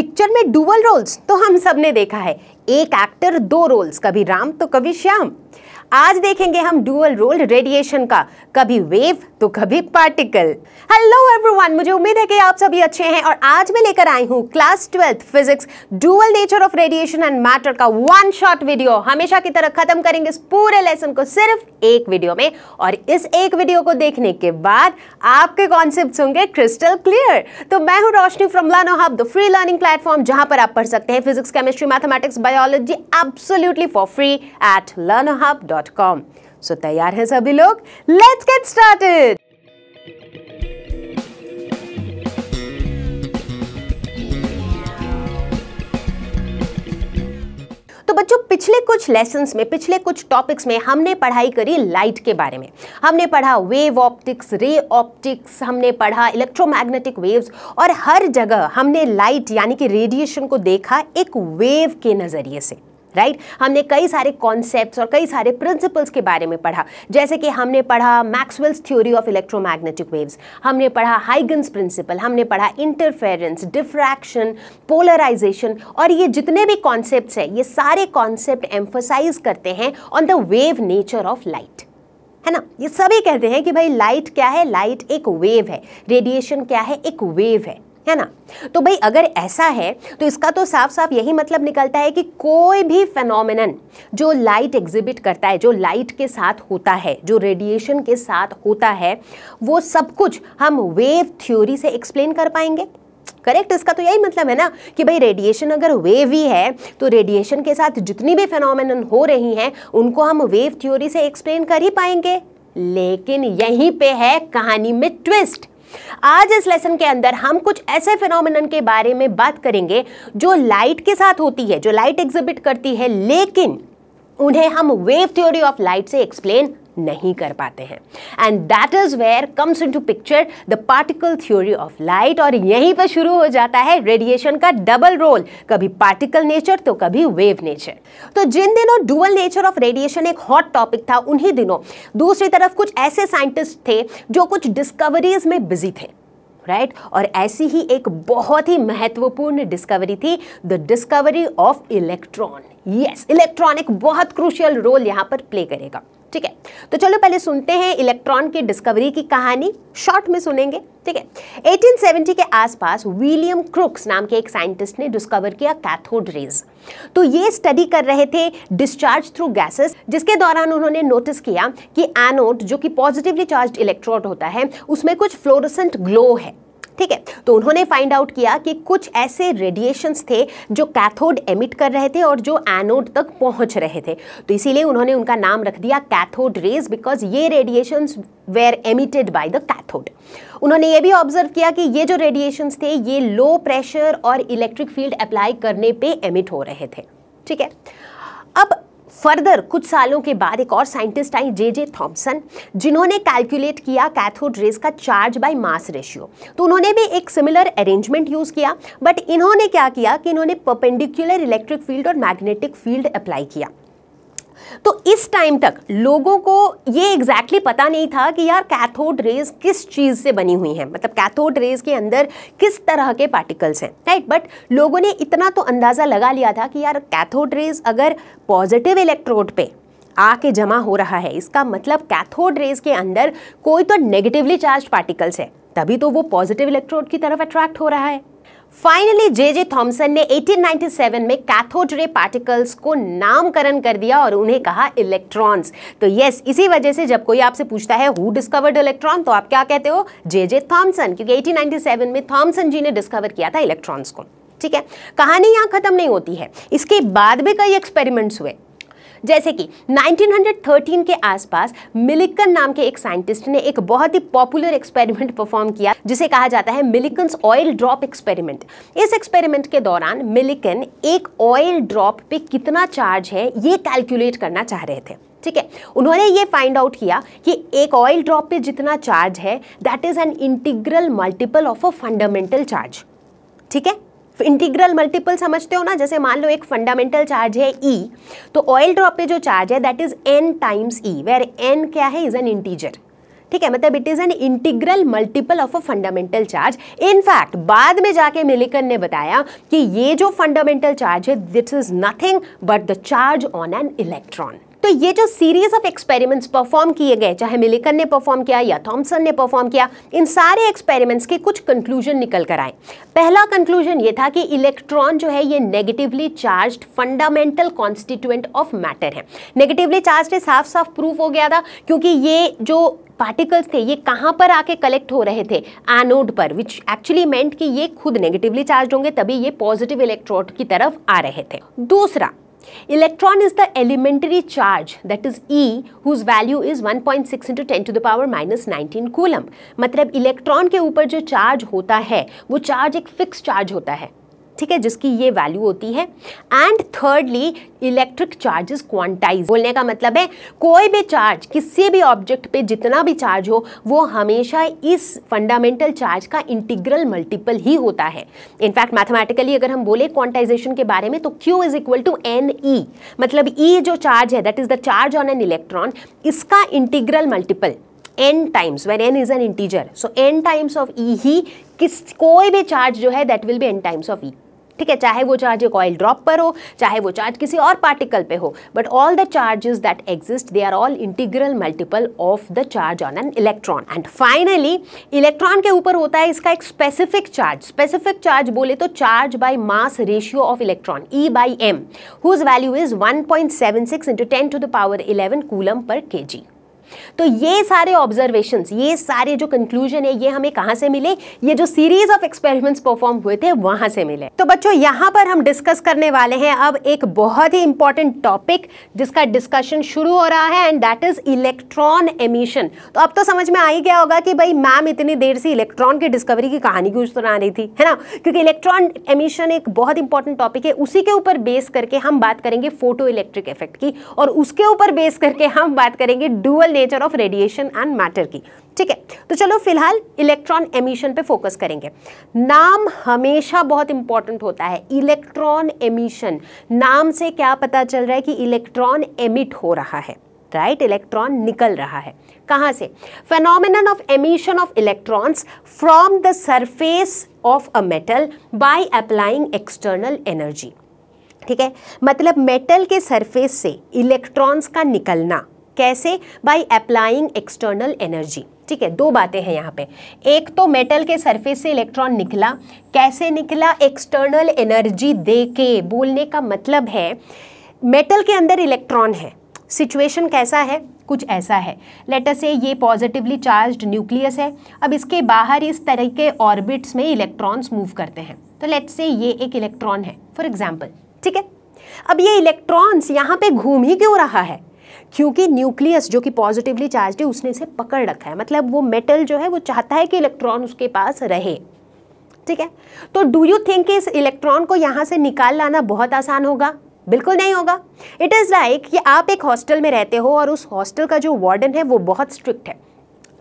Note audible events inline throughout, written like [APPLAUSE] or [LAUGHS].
Picture में dual roles तो हम सब ने देखा है एक एक्टर दो रोल्स कभी राम तो कभी श्याम आज देखेंगे हम डुअल रोल रेडिएशन का कभी वेव तो कभी पार्टिकल हेलो एवरीवन मुझे उम्मीद है कि आप सभी अच्छे हैं और आज मैं लेकर आई हूं class twelfth physics dual nature of radiation and matter का वन शॉट वीडियो हमेशा की तरह खत्म करेंगे इस पूरे लेसन को सिर्फ एक वीडियो में और इस एक वीडियो को देखने के बाद आपके कॉन्सेप्ट होंगे क्रिस्टल क्लियर तो मैं हूँ Roshni from Learno hub the free learning platform जहां पर आप पढ़ सकते हैं physics chemistry mathematics biology absolutely for free at Learno hub dot com so तैयार हैं सभी लोग लेट्स गेट स्टार्टेड तो बच्चों पिछले कुछ लेसन में पिछले कुछ टॉपिक्स में हमने पढ़ाई करी लाइट के बारे में हमने पढ़ा वेव ऑप्टिक्स रे ऑप्टिक्स हमने पढ़ा इलेक्ट्रोमैग्नेटिक वेव्स और हर जगह हमने लाइट यानी कि रेडिएशन को देखा एक वेव के नज़रिए से राइट right? हमने कई सारे कॉन्सेप्ट्स और कई सारे प्रिंसिपल्स के बारे में पढ़ा जैसे कि हमने पढ़ा Maxwell's theory of electromagnetic waves हमने पढ़ा हाइगन्स प्रिंसिपल हमने पढ़ा इंटरफेरेंस डिफ्रैक्शन पोलराइजेशन और ये जितने भी कॉन्सेप्ट हैं ये सारे कॉन्सेप्ट एम्फोसाइज करते हैं on the wave nature of light है ना ये सभी कहते हैं कि भाई लाइट क्या है लाइट एक वेव है रेडिएशन क्या है एक वेव है है ना तो भाई अगर ऐसा है तो इसका तो साफ साफ यही मतलब निकलता है कि कोई भी फेनोमिनन जो लाइट एग्जिबिट करता है जो लाइट के साथ होता है जो रेडिएशन के साथ होता है वो सब कुछ हम वेव थ्योरी से एक्सप्लेन कर पाएंगे करेक्ट इसका तो यही मतलब है ना कि भाई रेडिएशन अगर वेव ही है तो रेडिएशन के साथ जितनी भी फेनोमिन हो रही हैं उनको हम वेव थ्योरी से एक्सप्लेन कर ही पाएंगे लेकिन यहीं पे है कहानी में ट्विस्ट आज इस लेसन के अंदर हम कुछ ऐसे फिनोमिनन के बारे में बात करेंगे जो लाइट के साथ होती है जो लाइट एग्जिबिट करती है लेकिन उन्हें हम वेव थ्योरी ऑफ लाइट से एक्सप्लेन नहीं कर पाते हैं and that is where comes into picture the particle theory of light और यहीं पर शुरू हो जाता है रेडिएशन का डबल रोल कभी पार्टिकल नेचर तो कभी वेव नेचर तो जिन दिनों डुअल नेचर ऑफ रेडिएशन एक हॉट टॉपिक था उन्हीं दिनों दूसरी तरफ कुछ ऐसे साइंटिस्ट थे जो कुछ डिस्कवरीज में बिजी थे राइट right? और ऐसी ही एक बहुत ही महत्वपूर्ण डिस्कवरी थी the discovery of electron yes electron एक बहुत क्रूशियल रोल यहां पर प्ले करेगा ठीक है तो चलो पहले सुनते हैं इलेक्ट्रॉन की डिस्कवरी की कहानी शॉर्ट में सुनेंगे ठीक है 1870 के आसपास विलियम क्रुक्स नाम के एक साइंटिस्ट ने डिस्कवर किया कैथोड रेज तो ये स्टडी कर रहे थे डिस्चार्ज थ्रू गैसेस जिसके दौरान उन्होंने नोटिस किया कि एनोड जो कि पॉजिटिवली चार्ज इलेक्ट्रोड होता है उसमें कुछ फ्लोरोसेंट ग्लो है ठीक है तो उन्होंने फाइंड आउट किया कि कुछ ऐसे रेडिएशंस थे जो कैथोड एमिट कर रहे थे और जो एनोड तक पहुंच रहे थे तो इसीलिए उन्होंने उनका नाम रख दिया कैथोड रेज बिकॉज ये radiation were emitted by the cathode उन्होंने ये भी ऑब्जर्व किया कि ये जो रेडिएशंस थे ये लो प्रेशर और इलेक्ट्रिक फील्ड अप्लाई करने पे एमिट हो रहे थे ठीक है अब फर्दर कुछ सालों के बाद एक और साइंटिस्ट आई जे जे थॉम्सन जिन्होंने कैलकुलेट किया कैथोड रेस का चार्ज बाय मास रेशियो तो उन्होंने भी एक सिमिलर अरेंजमेंट यूज़ किया बट इन्होंने क्या किया कि इन्होंने परपेंडिकुलर इलेक्ट्रिक फील्ड और मैग्नेटिक फील्ड अप्लाई किया तो इस टाइम तक लोगों को ये एग्जैक्टली exactly पता नहीं था कि यार कैथोड रेज किस चीज़ से बनी हुई है मतलब कैथोड रेज के अंदर किस तरह के पार्टिकल्स हैं राइट बट लोगों ने इतना तो अंदाज़ा लगा लिया था कि यार कैथोड रेज अगर पॉजिटिव इलेक्ट्रोड पे आके जमा हो रहा है इसका मतलब कैथोड रेज के अंदर कोई तो नेगेटिवली चार्ज पार्टिकल्स है तभी तो वो पॉजिटिव इलेक्ट्रोड की तरफ अट्रैक्ट हो रहा है फाइनली जे जे थॉम्सन ने 1897 में कैथोड रे पार्टिकल्स को नामकरण कर दिया और उन्हें कहा इलेक्ट्रॉन्स तो यस इसी वजह से जब कोई आपसे पूछता है हु डिस्कवर्ड इलेक्ट्रॉन तो आप क्या कहते हो जे जे थॉम्सन क्योंकि 1897 में थॉम्सन जी ने डिस्कवर किया था इलेक्ट्रॉन्स को ठीक है कहानी यहाँ खत्म नहीं होती है इसके बाद भी कई एक्सपेरिमेंट्स हुए जैसे कि 1913 के आसपास मिलिकन नाम के एक साइंटिस्ट ने एक बहुत ही पॉपुलर एक्सपेरिमेंट परफॉर्म किया जिसे कहा जाता है मिलिकन ऑयल ड्रॉप एक्सपेरिमेंट इस एक्सपेरिमेंट के दौरान मिलिकन एक ऑयल ड्रॉप पे कितना चार्ज है ये कैलकुलेट करना चाह रहे थे ठीक है उन्होंने ये फाइंड आउट किया कि एक ऑयल ड्रॉप पे जितना चार्ज है that is an integral multiple of a fundamental charge ठीक है इंटीग्रल मल्टीपल समझते हो ना जैसे मान लो एक फंडामेंटल चार्ज है ई e, तो ऑयल ड्रॉप पे जो चार्ज है that is n times e where n क्या है इज एन इंटीजर ठीक है मतलब it is an integral multiple of a fundamental charge in fact बाद में जाके मिलिकन ने बताया कि ये जो फंडामेंटल चार्ज है that is nothing but the charge on an electron तो ये जो सीरीज ऑफ एक्सपेरिमेंट्स परफॉर्म किए गए चाहे मिलिकन ने परफॉर्म किया या थॉमसन ने परफॉर्म किया इन सारे एक्सपेरिमेंट्स के कुछ कंक्लूजन निकल कर आए पहला कंक्लूजन ये था कि इलेक्ट्रॉन जो है ये negatively charge fundamental constituent of matter है नेगेटिवली चार्ज साफ साफ प्रूफ हो गया था क्योंकि ये जो पार्टिकल्स थे ये कहाँ पर आके कलेक्ट हो रहे थे एनोड पर विच एक्चुअली मेंट कि ये खुद नेगेटिवली चार्ज होंगे तभी ये पॉजिटिव इलेक्ट्रोड की तरफ आ रहे थे दूसरा Electron is the elementary charge that is E whose value is 1.6 into 10 to the power minus 19 coulomb मतलब इलेक्ट्रॉन के ऊपर जो चार्ज होता है वो चार्ज एक फिक्स चार्ज होता है ठीक है जिसकी ये वैल्यू होती है and thirdly electric charges quantise बोलने का मतलब है कोई भी चार्ज किसी भी ऑब्जेक्ट पे जितना भी चार्ज हो वो हमेशा इस फंडामेंटल चार्ज का इंटीग्रल मल्टीपल ही होता है इनफैक्ट मैथमेटिकली अगर हम बोले क्वांटाइजेशन के बारे में तो q is equal to n e मतलब ई e जो चार्ज है that is the charge on an electron इसका integral multiple n times where n is an integer so n times of e ही किस कोई भी चार्ज जो है that will be n times of e ठीक है चाहे वो चार्ज एक ऑयल ड्रॉप पर हो चाहे वो चार्ज किसी और पार्टिकल पे हो but all the charges that exist they are all integral multiple of the charge on an electron and finally electron के ऊपर होता है इसका एक स्पेसिफिक चार्ज स्पेसिफिक चार्ज बोले तो charge by mass ratio of electron e by m whose value is one point seven six into ten to the power eleven coulomb per K जी तो ये सारे ऑब्जर्वेशन ये सारे जो कंक्लूजन है ये हमें कहाँ से मिले ये जो सीरीज ऑफ एक्सपेरिमेंट्स परफॉर्म हुए थे वहाँ से मिले तो बच्चों यहाँ पर हम डिस्कस करने वाले हैं अब एक बहुत ही इंपॉर्टेंट टॉपिक जिसका डिस्कशन शुरू हो रहा है and that is electron emission तो अब तो समझ में आ ही गया होगा कि भाई मैम इतनी देर से इलेक्ट्रॉन की डिस्कवरी की कहानी क्यों सुना रही थी है ना क्योंकि इलेक्ट्रॉन एमिशन एक बहुत इंपॉर्टेंट टॉपिक है उसी के ऊपर बेस करके हम बात करेंगे फोटो इलेक्ट्रिक इफेक्ट की और उसके ऊपर बेस करके हम बात करेंगे dual nature of radiation and matter की ठीक है तो चलो फिलहाल इलेक्ट्रॉन एमिशन पे फोकस करेंगे नाम हमेशा बहुत इंपॉर्टेंट होता है इलेक्ट्रॉन एमिशन नाम से क्या पता चल रहा है कि इलेक्ट्रॉन एमिट हो रहा है राइट इलेक्ट्रॉन निकल रहा है कहाँ से phenomenon of emission of electrons from the surface of a metal by applying external energy ठीक है मतलब मेटल के सरफेस से इलेक्ट्रॉन्स का निकलना कैसे बाई अप्लाइंग एक्सटर्नल एनर्जी ठीक है दो बातें हैं यहाँ पे एक तो मेटल के सरफेस से इलेक्ट्रॉन निकला कैसे निकला एक्सटर्नल एनर्जी दे के बोलने का मतलब है मेटल के अंदर इलेक्ट्रॉन है सिचुएशन कैसा है कुछ ऐसा है लेटर से ये पॉजिटिवली चार्ज्ड न्यूक्लियस है अब इसके बाहर इस तरह के ऑर्बिट्स में इलेक्ट्रॉन्स मूव करते हैं तो लेट से ये एक इलेक्ट्रॉन है फॉर एग्जाम्पल ठीक है अब ये इलेक्ट्रॉन्स यहाँ पे घूम ही क्यों रहा है क्योंकि न्यूक्लियस जो कि पॉजिटिवली चार्ज है उसने इसे पकड़ रखा है मतलब वो मेटल जो है वो चाहता है कि इलेक्ट्रॉन उसके पास रहे ठीक है तो डू यू थिंक इस इलेक्ट्रॉन को यहाँ से निकाल लाना बहुत आसान होगा बिल्कुल नहीं होगा इट इज़ लाइक कि आप एक हॉस्टल में रहते हो और उस हॉस्टल का जो वार्डन है वो बहुत स्ट्रिक्ट है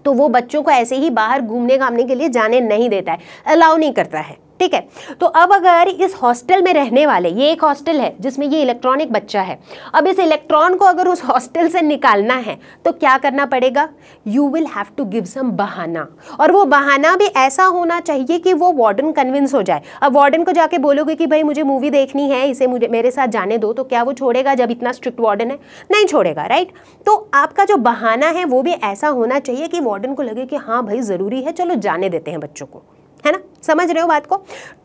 तो वो बच्चों को ऐसे ही बाहर घूमने घामने के लिए जाने नहीं देता है अलाउ नहीं करता है ठीक है तो अब अगर इस हॉस्टल में रहने वाले ये एक हॉस्टल है जिसमें ये इलेक्ट्रॉनिक बच्चा है अब इस इलेक्ट्रॉन को अगर उस हॉस्टल से निकालना है तो क्या करना पड़ेगा you will have to give some बहाना और वो बहाना भी ऐसा होना चाहिए कि वो वार्डन कन्विंस हो जाए अब वार्डन को जाके बोलोगे कि भाई मुझे मूवी देखनी है इसे मुझे मेरे साथ जाने दो तो क्या वो छोड़ेगा जब इतना स्ट्रिक्ट वार्डन है नहीं छोड़ेगा राइट तो आपका जो बहाना है वो भी ऐसा होना चाहिए कि वार्डन को लगे कि हाँ भाई ज़रूरी है चलो जाने देते हैं बच्चों को है ना समझ रहे हो बात को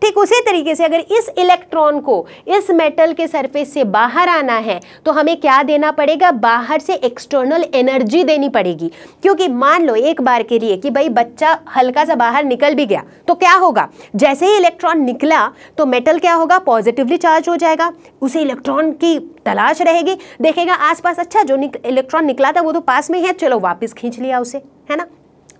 ठीक उसी तरीके से अगर इस इलेक्ट्रॉन को इस मेटल के सरफेस से बाहर आना है तो हमें क्या देना पड़ेगा बाहर से एक्सटर्नल एनर्जी देनी पड़ेगी क्योंकि मान लो एक बार के लिए कि भाई बच्चा हल्का सा बाहर निकल भी गया तो क्या होगा जैसे ही इलेक्ट्रॉन निकला तो मेटल क्या होगा पॉजिटिवली चार्ज हो जाएगा उसे इलेक्ट्रॉन की तलाश रहेगी देखेगा आसपास अच्छा जो निक, इलेक्ट्रॉन निकला था वो तो पास में है चलो वापस खींच लिया उसे है ना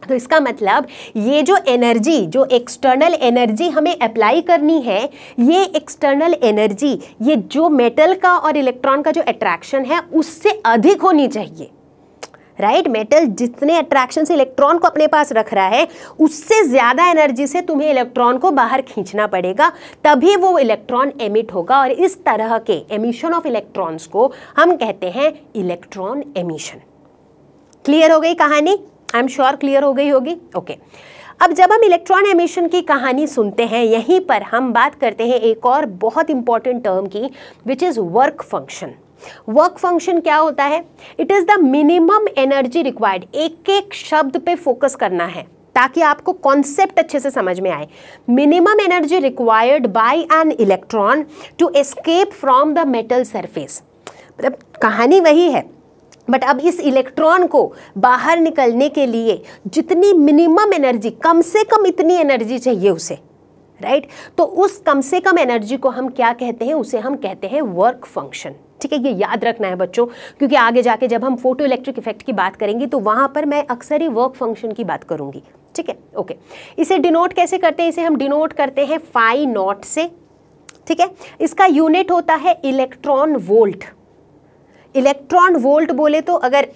तो इसका मतलब ये जो एनर्जी जो एक्सटर्नल एनर्जी हमें अप्लाई करनी है ये एक्सटर्नल एनर्जी ये जो मेटल का और इलेक्ट्रॉन का जो अट्रैक्शन है उससे अधिक होनी चाहिए राइट right? मेटल जितने अट्रैक्शन से इलेक्ट्रॉन को अपने पास रख रहा है उससे ज़्यादा एनर्जी से तुम्हें इलेक्ट्रॉन को बाहर खींचना पड़ेगा तभी वो इलेक्ट्रॉन एमिट होगा और इस तरह के एमिशन ऑफ इलेक्ट्रॉन्स को हम कहते हैं इलेक्ट्रॉन एमिशन क्लियर हो गई कहानी आई एम श्योर क्लियर हो गई होगी ओके okay. अब जब हम इलेक्ट्रॉन एमिशन की कहानी सुनते हैं यहीं पर हम बात करते हैं एक और बहुत इंपॉर्टेंट टर्म की which is work function work function क्या होता है it is the minimum energy required एक एक शब्द पे फोकस करना है ताकि आपको कॉन्सेप्ट अच्छे से समझ में आए minimum energy required by an electron to escape from the metal surface मतलब कहानी वही है बट अब इस इलेक्ट्रॉन को बाहर निकलने के लिए जितनी मिनिमम एनर्जी कम से कम इतनी एनर्जी चाहिए उसे राइट right? तो उस कम से कम एनर्जी को हम क्या कहते हैं उसे हम कहते हैं वर्क फंक्शन ठीक है ये याद रखना है बच्चों क्योंकि आगे जाके जब हम फोटो इलेक्ट्रिक इफेक्ट की बात करेंगे तो वहां पर मैं अक्सर ही वर्क फंक्शन की बात करूंगी ठीक है ओके इसे डिनोट कैसे करते हैं इसे हम डिनोट करते हैं फाइव नॉट से ठीक है इसका यूनिट होता है इलेक्ट्रॉन वोल्ट इलेक्ट्रॉन वोल्ट बोले तो अगर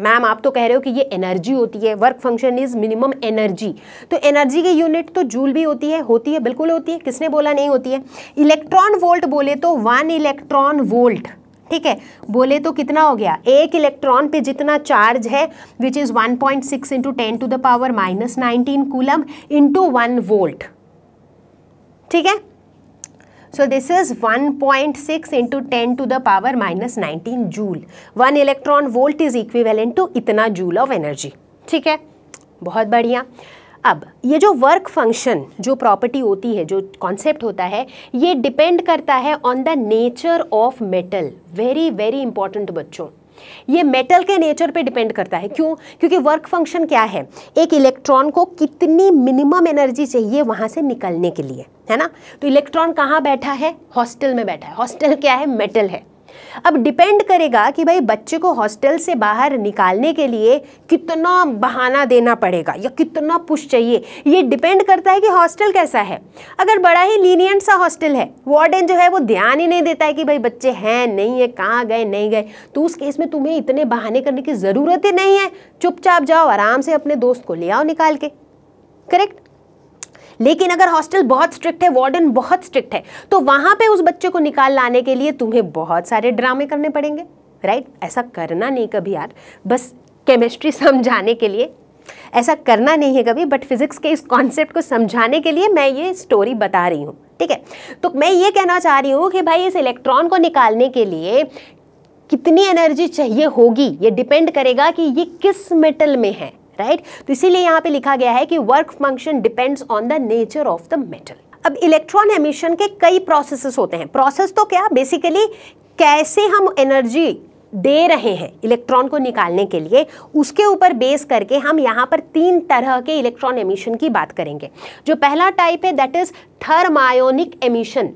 मैम आप तो कह रहे हो कि ये एनर्जी होती है work function is minimum energy तो एनर्जी की यूनिट तो जूल भी होती है होती है बिल्कुल होती है किसने बोला नहीं होती है इलेक्ट्रॉन वोल्ट बोले तो वन इलेक्ट्रॉन वोल्ट ठीक है बोले तो कितना हो गया एक इलेक्ट्रॉन पे जितना चार्ज है which is 1.6 point six into ten to the power minus nineteen coulomb into one volt ठीक है So this is 1.6 into 10 to the power minus 19 joule. One electron volt is equivalent to इतना joule of energy. ठीक है बहुत बढ़िया अब ये जो वर्क फंक्शन जो प्रॉपर्टी होती है जो कॉन्सेप्ट होता है ये डिपेंड करता है on the nature of metal very very important बच्चों ये मेटल के नेचर पे डिपेंड करता है क्यों क्योंकि वर्क फंक्शन क्या है एक इलेक्ट्रॉन को कितनी मिनिमम एनर्जी चाहिए वहाँ से निकलने के लिए है ना तो इलेक्ट्रॉन कहाँ बैठा है हॉस्टल में बैठा है हॉस्टल क्या है मेटल है अब डिपेंड करेगा कि भाई बच्चे को हॉस्टल से बाहर निकालने के लिए कितना बहाना देना पड़ेगा या कितना पुश चाहिए ये डिपेंड करता है कि हॉस्टल कैसा है अगर बड़ा ही लीनियंट सा हॉस्टल है वार्डन जो है वो ध्यान ही नहीं देता है कि भाई बच्चे हैं नहीं है कहाँ गए नहीं गए तो उस केस में तुम्हें इतने बहाने करने की ज़रूरत ही नहीं है चुपचाप जाओ आराम से अपने दोस्त को ले आओ निकाल के करेक्ट लेकिन अगर हॉस्टल बहुत स्ट्रिक्ट है वार्डन बहुत स्ट्रिक्ट है तो वहाँ पे उस बच्चे को निकाल लाने के लिए तुम्हें बहुत सारे ड्रामे करने पड़ेंगे राइट ऐसा करना नहीं कभी यार बस केमिस्ट्री [LAUGHS] समझाने के लिए ऐसा करना नहीं है कभी बट फिजिक्स के इस कॉन्सेप्ट को समझाने के लिए मैं ये स्टोरी बता रही हूँ ठीक है तो मैं ये कहना चाह रही हूँ कि भाई इस इलेक्ट्रॉन को निकालने के लिए कितनी एनर्जी चाहिए होगी ये डिपेंड करेगा कि ये किस मेटल में है राइट right? तो इसीलिए यहाँ पे लिखा गया है कि work function depends on the nature of the metal अब इलेक्ट्रॉन एमिशन के कई प्रोसेसेस होते हैं प्रोसेस तो क्या बेसिकली कैसे हम एनर्जी दे रहे हैं इलेक्ट्रॉन को निकालने के लिए उसके ऊपर बेस करके हम यहाँ पर तीन तरह के इलेक्ट्रॉन एमिशन की बात करेंगे जो पहला टाइप है that is thermionic emission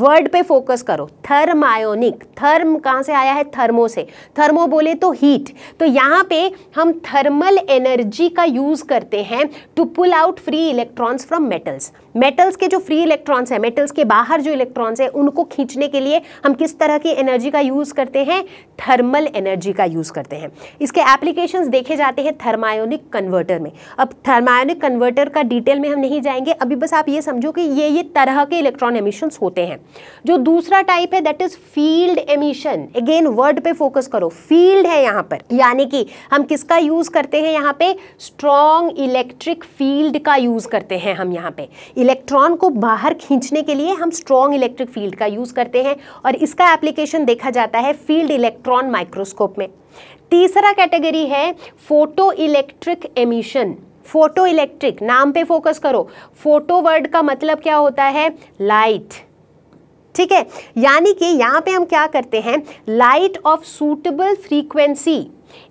word पे फोकस करो थर्मायोनिक थर्म कहाँ से आया है थर्मो से थर्मो बोले तो हीट तो यहाँ पे हम थर्मल एनर्जी का यूज़ करते हैं to pull out free electrons from metals metals के जो फ्री इलेक्ट्रॉन्स हैं मेटल्स के बाहर जो इलेक्ट्रॉन्स हैं उनको खींचने के लिए हम किस तरह की एनर्जी का यूज़ करते हैं थर्मल एनर्जी का यूज़ करते हैं इसके एप्लीकेशंस देखे जाते हैं थर्मायोनिक कन्वर्टर में अब थर्मायोनिक कन्वर्टर का डिटेल में हम नहीं जाएंगे अभी बस आप ये समझो कि ये ये तरह के इलेक्ट्रॉन एमिशंस होते हैं जो दूसरा टाइप है that is field emission again word पर फोकस करो फील्ड है यहाँ पर यानी कि हम किसका यूज़ करते हैं यहाँ पे स्ट्रॉन्ग इलेक्ट्रिक फील्ड का यूज़ करते हैं हम यहाँ पे इलेक्ट्रॉन को बाहर खींचने के लिए हम स्ट्रॉन्ग इलेक्ट्रिक फील्ड का यूज़ करते हैं और इसका एप्लीकेशन देखा जाता है फील्ड इलेक्ट्रॉन माइक्रोस्कोप में तीसरा कैटेगरी है photo electric emission photo electric नाम पे फोकस करो फोटो वर्ड का मतलब क्या होता है लाइट ठीक है यानी कि यहाँ पे हम क्या करते हैं light of suitable frequency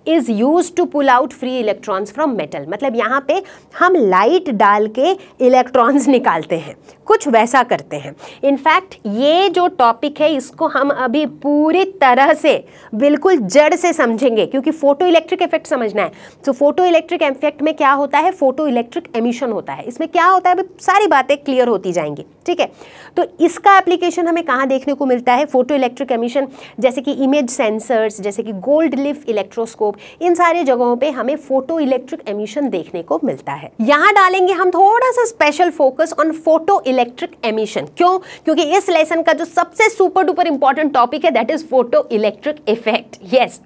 is use to pull out free electrons from metal मतलब यहाँ पे हम लाइट डाल के इलेक्ट्रॉन्स [LAUGHS] निकालते हैं कुछ वैसा करते हैं इनफैक्ट ये जो टॉपिक है इसको हम अभी पूरी तरह से बिल्कुल जड़ से समझेंगे क्योंकि फोटो इलेक्ट्रिक इफेक्ट समझना है तो फोटो इलेक्ट्रिक इफेक्ट में क्या होता है फोटो इलेक्ट्रिक एमिशन होता है इसमें क्या होता है सारी बातें क्लियर होती जाएंगी ठीक है तो इसका एप्लीकेशन हमें कहाँ देखने को मिलता है फोटो इलेक्ट्रिक एमिशन जैसे कि इमेज सेंसर्स जैसे कि गोल्ड लिफ इलेक्ट्रोस्कोप टेलीस्कोप इन सारे जगहों पे हमें फोटो इलेक्ट्रिक एमिशन देखने को मिलता है यहाँ डालेंगे हम थोड़ा सा special focus on photo electric emission क्यों क्योंकि इस लेसन का जो सबसे सुपर डुपर इंपॉर्टेंट टॉपिक है that is photo electric effect yes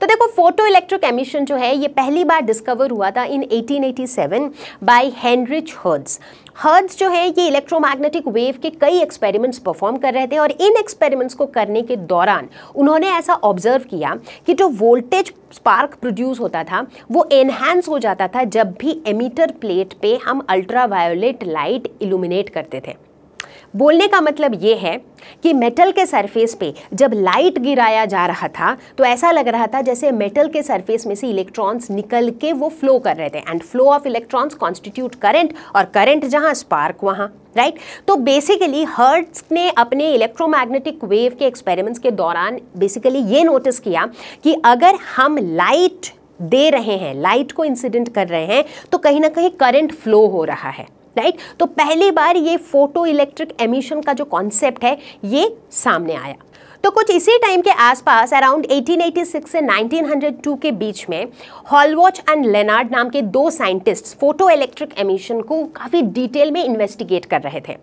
तो देखो फोटो इलेक्ट्रिक एमिशन जो है ये पहली बार डिस्कवर हुआ था in eighteen eighty seven by Heinrich Hertz Hertz जो है ये इलेक्ट्रोमैग्नेटिक वेव के कई एक्सपेरिमेंट्स परफॉर्म कर रहे थे और इन एक्सपेरिमेंट्स को करने के दौरान उन्होंने ऐसा ऑब्जर्व किया कि जो वोल्टेज स्पार्क प्रोड्यूस होता था वो एनहेंस हो जाता था जब भी एमीटर प्लेट पे हम अल्ट्रावायोलेट लाइट इल्यूमिनेट करते थे बोलने का मतलब ये है कि मेटल के सरफेस पे जब लाइट गिराया जा रहा था तो ऐसा लग रहा था जैसे मेटल के सरफेस में से इलेक्ट्रॉन्स निकल के वो फ्लो कर रहे थे and flow of electrons constitute current और करंट जहाँ स्पार्क वहाँ राइट right? तो बेसिकली हर्ट्स ने अपने इलेक्ट्रोमैग्नेटिक वेव के एक्सपेरिमेंट्स के दौरान बेसिकली ये नोटिस किया कि अगर हम लाइट दे रहे हैं लाइट को इंसिडेंट कर रहे हैं तो कहीं ना कहीं करंट फ्लो हो रहा है राइट तो पहली बार ये फोटो इलेक्ट्रिक एमिशन का जो कॉन्सेप्ट है ये सामने आया तो कुछ इसी टाइम के आसपास अराउंड 1886 से 1902 के बीच में हॉलवॉच एंड लेनार्ड नाम के दो साइंटिस्ट फोटो इलेक्ट्रिक एमिशन को काफ़ी डिटेल में इन्वेस्टिगेट कर रहे थे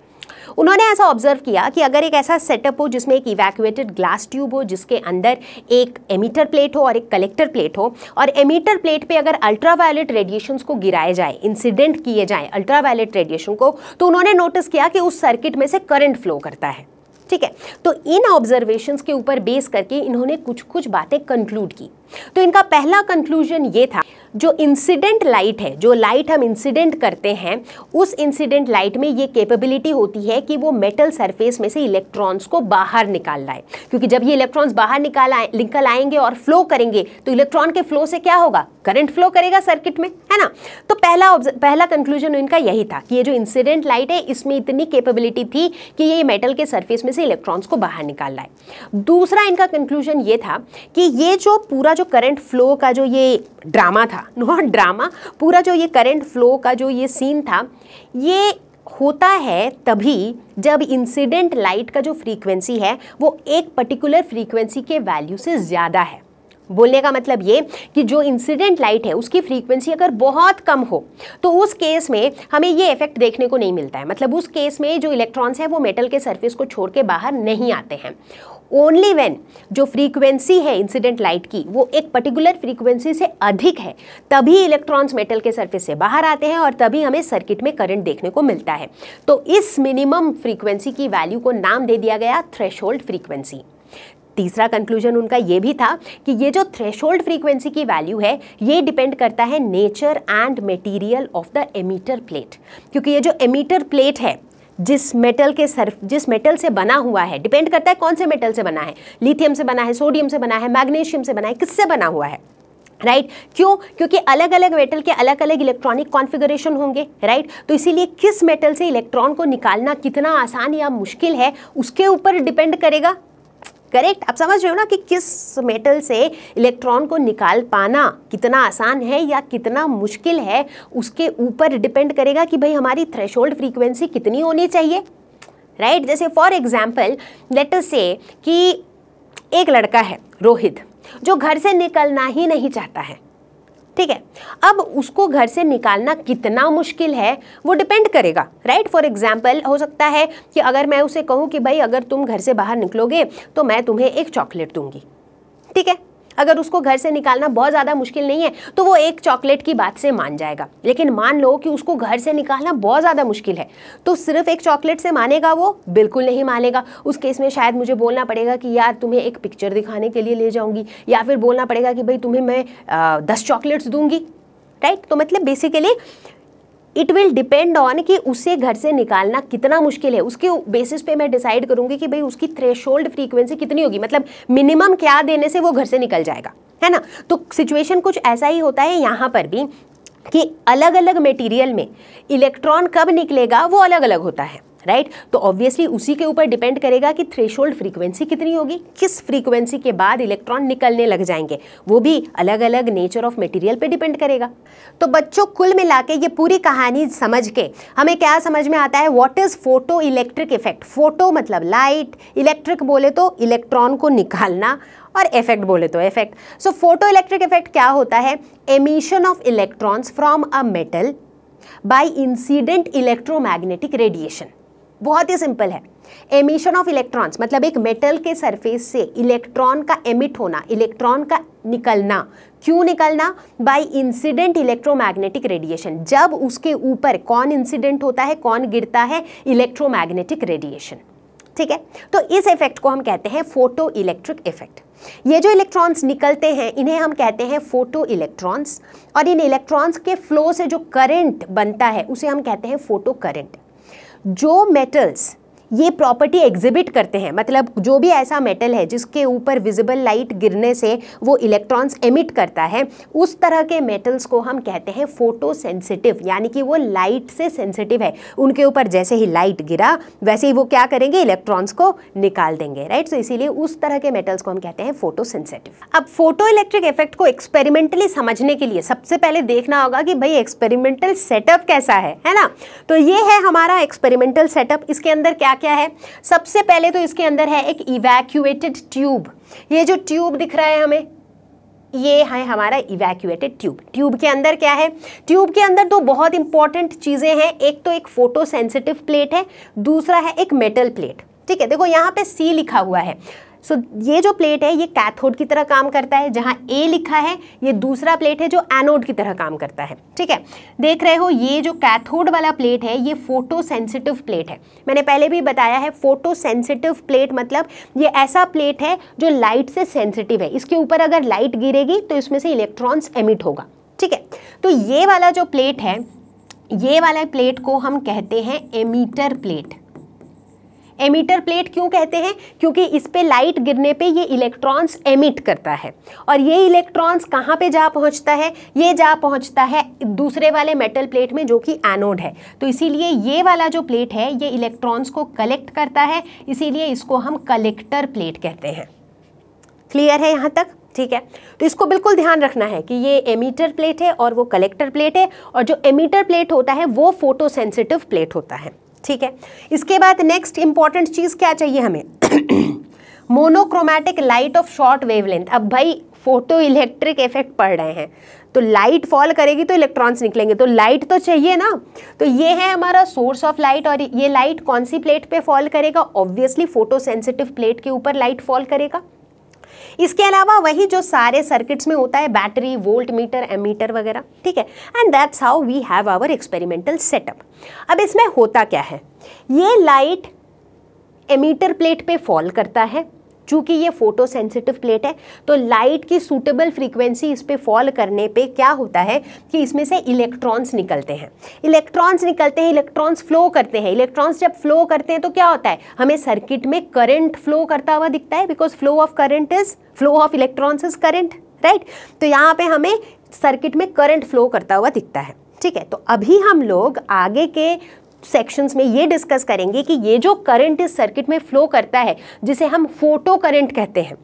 उन्होंने ऐसा ऑब्जर्व किया कि अगर एक ऐसा सेटअप हो जिसमें एक इवैक्यूएटेड ग्लास ट्यूब हो जिसके अंदर एक एमीटर प्लेट हो और एक कलेक्टर प्लेट हो और एमीटर प्लेट पे अगर अल्ट्रावायलेट रेडिएशन को गिराए जाए इंसिडेंट किए जाए अल्ट्रावायलेट रेडिएशन को तो उन्होंने नोटिस किया कि उस सर्किट में से करंट फ्लो करता है ठीक है तो इन ऑब्जर्वेशन के ऊपर बेस करके इन्होंने कुछ कुछ बातें कंक्लूड की तो इनका पहला कंक्लूजन ये था जो इंसिडेंट लाइट है जो लाइट हम इंसिडेंट करते हैं उस इंसिडेंट लाइट में ये कैपेबिलिटी होती है कि वो मेटल सरफेस में से इलेक्ट्रॉन्स को बाहर निकाल लाए क्योंकि जब ये इलेक्ट्रॉन्स बाहर निकाल आए निकल आएंगे और फ्लो करेंगे तो इलेक्ट्रॉन के फ्लो से क्या होगा करंट फ्लो करेगा सर्किट में है ना तो पहला पहला कंक्लूजन इनका यही था कि ये जो इंसिडेंट लाइट है इसमें इतनी कैपेबिलिटी थी कि ये मेटल के सर्फेस में से इलेक्ट्रॉन्स को बाहर निकाल लाए दूसरा इनका कंक्लूजन ये था कि ये जो पूरा जो जो करंट फ्लो का जो ये ड्रामा था नॉट ड्रामा पूरा जो ये करंट फ्लो का जो ये सीन था ये होता है तभी जब इंसिडेंट लाइट का जो फ्रीक्वेंसी है वो एक पर्टिकुलर फ्रीक्वेंसी के वैल्यू से ज़्यादा है बोलने का मतलब ये कि जो इंसिडेंट लाइट है उसकी फ्रीक्वेंसी अगर बहुत कम हो तो उस केस में हमें ये इफेक्ट देखने को नहीं मिलता है मतलब उस केस में जो इलेक्ट्रॉन्स हैं वो मेटल के सरफेस को छोड़ के बाहर नहीं आते हैं ओनली वेन जो फ्रीक्वेंसी है इंसिडेंट लाइट की वो एक पर्टिकुलर फ्रीक्वेंसी से अधिक है तभी इलेक्ट्रॉन्स मेटल के सर्फेस से बाहर आते हैं और तभी हमें सर्किट में करंट देखने को मिलता है तो इस मिनिमम फ्रीक्वेंसी की वैल्यू को नाम दे दिया गया थ्रेश फ्रीक्वेंसी तीसरा कंक्लूजन उनका ये भी था कि ये जो थ्रेशोल्ड फ्रीक्वेंसी की वैल्यू है ये डिपेंड करता है nature and material of the emitter plate क्योंकि ये जो एमीटर प्लेट है जिस मेटल के सर्फ जिस मेटल से बना हुआ है डिपेंड करता है कौन से मेटल से बना है लिथियम से बना है सोडियम से बना है मैग्नीशियम से बना है किससे बना हुआ है राइट right? क्यों क्योंकि अलग अलग मेटल के अलग अलग इलेक्ट्रॉनिक कॉन्फ़िगरेशन होंगे राइट right? तो इसीलिए किस मेटल से इलेक्ट्रॉन को निकालना कितना आसान या मुश्किल है उसके ऊपर डिपेंड करेगा करेक्ट आप समझ रहे हो ना कि किस मेटल से इलेक्ट्रॉन को निकाल पाना कितना आसान है या कितना मुश्किल है उसके ऊपर डिपेंड करेगा कि भाई हमारी थ्रेश फ्रीक्वेंसी कितनी होनी चाहिए राइट right? जैसे फॉर एग्जाम्पल लेट से कि एक लड़का है रोहित जो घर से निकलना ही नहीं चाहता है ठीक है अब उसको घर से निकालना कितना मुश्किल है वो डिपेंड करेगा राइट फॉर एग्जाम्पल हो सकता है कि अगर मैं उसे कहूँ कि भाई अगर तुम घर से बाहर निकलोगे तो मैं तुम्हें एक चॉकलेट दूंगी ठीक है अगर उसको घर से निकालना बहुत ज़्यादा मुश्किल नहीं है तो वो एक चॉकलेट की बात से मान जाएगा लेकिन मान लो कि उसको घर से निकालना बहुत ज़्यादा मुश्किल है तो सिर्फ एक चॉकलेट से मानेगा वो बिल्कुल नहीं मानेगा उस केस में शायद मुझे बोलना पड़ेगा कि यार तुम्हें एक पिक्चर दिखाने के लिए ले जाऊँगी या फिर बोलना पड़ेगा कि भाई तुम्हें मैं आ, दस चॉकलेट्स दूंगी राइट तो मतलब basically it will depend on कि उसे घर से निकालना कितना मुश्किल है उसके बेसिस पे मैं डिसाइड करूंगी कि भाई उसकी थ्रेशोल्ड फ्रीक्वेंसी कितनी होगी मतलब मिनिमम क्या देने से वो घर से निकल जाएगा है ना तो सिचुएशन कुछ ऐसा ही होता है यहाँ पर भी कि अलग अलग मटेरियल में इलेक्ट्रॉन कब निकलेगा वो अलग अलग होता है राइट तो ऑब्वियसली उसी के ऊपर डिपेंड करेगा कि थ्रेशोल्ड फ्रीक्वेंसी कितनी होगी किस फ्रीक्वेंसी के बाद इलेक्ट्रॉन निकलने लग जाएंगे वो भी अलग अलग नेचर ऑफ मटेरियल पे डिपेंड करेगा तो बच्चों कुल मिला के ये पूरी कहानी समझ के हमें क्या समझ में आता है what is photo electric effect photo मतलब लाइट इलेक्ट्रिक बोले तो इलेक्ट्रॉन को निकालना और इफेक्ट बोले तो effect so photo electric effect क्या होता है emission of electrons from a metal by incident electromagnetic radiation बहुत ही सिंपल है एमिशन ऑफ इलेक्ट्रॉन्स मतलब एक मेटल के सरफेस से इलेक्ट्रॉन का एमिट होना इलेक्ट्रॉन का निकलना क्यों निकलना बाय इंसिडेंट इलेक्ट्रोमैग्नेटिक रेडिएशन जब उसके ऊपर कौन इंसिडेंट होता है कौन गिरता है इलेक्ट्रोमैग्नेटिक रेडिएशन ठीक है तो इस इफेक्ट को हम कहते हैं फोटो इलेक्ट्रिक इफेक्ट ये जो इलेक्ट्रॉन्स निकलते हैं इन्हें हम कहते हैं फोटो इलेक्ट्रॉन्स और इन इलेक्ट्रॉन्स के फ्लो से जो करंट बनता है उसे हम कहते हैं फोटो करंट Joe Metals ये प्रॉपर्टी एग्जिबिट करते हैं मतलब जो भी ऐसा मेटल है जिसके ऊपर विजिबल लाइट गिरने से वो इलेक्ट्रॉन्स एमिट करता है उस तरह के मेटल्स को हम कहते हैं फोटो सेंसिटिव यानी कि वो लाइट से सेंसिटिव है उनके ऊपर जैसे ही लाइट गिरा वैसे ही वो क्या करेंगे इलेक्ट्रॉन्स को निकाल देंगे राइट सो so इसीलिए उस तरह के मेटल्स को हम कहते हैं फोटो सेंसिटिव अब फोटो इलेक्ट्रिक इफेक्ट को एक्सपेरिमेंटली समझने के लिए सबसे पहले देखना होगा कि भाई एक्सपेरिमेंटल सेटअप कैसा है है ना तो ये है हमारा एक्सपेरिमेंटल सेटअप इसके अंदर क्या क्या है सबसे पहले तो इसके अंदर है एक इवैक्यूएटेड ट्यूब ये जो ट्यूब दिख रहा है हमें ये है हमारा इवैक्यूएटेड ट्यूब ट्यूब के अंदर क्या है ट्यूब के अंदर दो बहुत इंपॉर्टेंट चीज़ें हैं एक तो एक फोटो सेंसिटिव प्लेट है दूसरा है एक मेटल प्लेट ठीक है देखो यहाँ पे सी लिखा हुआ है सो so, ये जो प्लेट है ये कैथोड की तरह काम करता है जहाँ ए लिखा है ये दूसरा प्लेट है जो एनोड की तरह काम करता है ठीक है देख रहे हो ये जो कैथोड वाला प्लेट है ये फोटो सेंसिटिव प्लेट है मैंने पहले भी बताया है फोटो सेंसिटिव प्लेट मतलब ये ऐसा प्लेट है जो लाइट से सेंसिटिव है इसके ऊपर अगर लाइट गिरेगी तो इसमें से इलेक्ट्रॉन्स एमिट होगा ठीक है तो ये वाला जो प्लेट है ये वाला प्लेट को हम कहते हैं एमीटर प्लेट एमीटर प्लेट क्यों कहते हैं क्योंकि इस पर लाइट गिरने पे ये इलेक्ट्रॉन्स एमिट करता है और ये इलेक्ट्रॉन्स कहाँ पे जा पहुँचता है ये जा पहुँचता है दूसरे वाले मेटल प्लेट में जो कि एनोड है तो इसीलिए ये वाला जो प्लेट है ये इलेक्ट्रॉन्स को कलेक्ट करता है इसीलिए इसको हम कलेक्टर प्लेट कहते हैं क्लियर है यहाँ तक ठीक है तो इसको बिल्कुल ध्यान रखना है कि ये एमीटर प्लेट है और वो कलेक्टर प्लेट है और जो एमीटर प्लेट होता है वो फोटोसेंसिटिव प्लेट होता है ठीक है इसके बाद नेक्स्ट इंपॉर्टेंट चीज़ क्या चाहिए हमें monochromatic light of short wavelength अब भाई फोटो इलेक्ट्रिक इफेक्ट पड़ रहे हैं तो लाइट फॉल करेगी तो इलेक्ट्रॉन्स निकलेंगे तो लाइट तो चाहिए ना तो ये है हमारा सोर्स ऑफ लाइट और ये लाइट कौन सी प्लेट पे फॉल करेगा ऑब्वियसली फोटो सेंसिटिव प्लेट के ऊपर लाइट फॉल करेगा इसके अलावा वही जो सारे सर्किट्स में होता है बैटरी वोल्ट मीटर एमीटर वगैरह ठीक है and that's how we have our experimental setup अब इसमें होता क्या है ये लाइट एमीटर प्लेट पे फॉल करता है चूंकि ये फोटो सेंसिटिव प्लेट है तो लाइट की सूटेबल फ्रीक्वेंसी इस पर फॉल करने पे क्या होता है कि इसमें से इलेक्ट्रॉन्स निकलते हैं इलेक्ट्रॉन्स निकलते हैं इलेक्ट्रॉन्स फ्लो करते हैं इलेक्ट्रॉन्स जब फ्लो करते हैं तो क्या होता है हमें सर्किट में करंट फ्लो करता हुआ दिखता है because flow of current is flow of electrons is current right तो यहाँ पर हमें सर्किट में करंट फ्लो करता हुआ दिखता है ठीक है तो अभी हम लोग आगे के सेक्शंस में ये डिस्कस करेंगे कि ये जो करंट इस सर्किट में फ्लो करता है जिसे हम फोटो करंट कहते हैं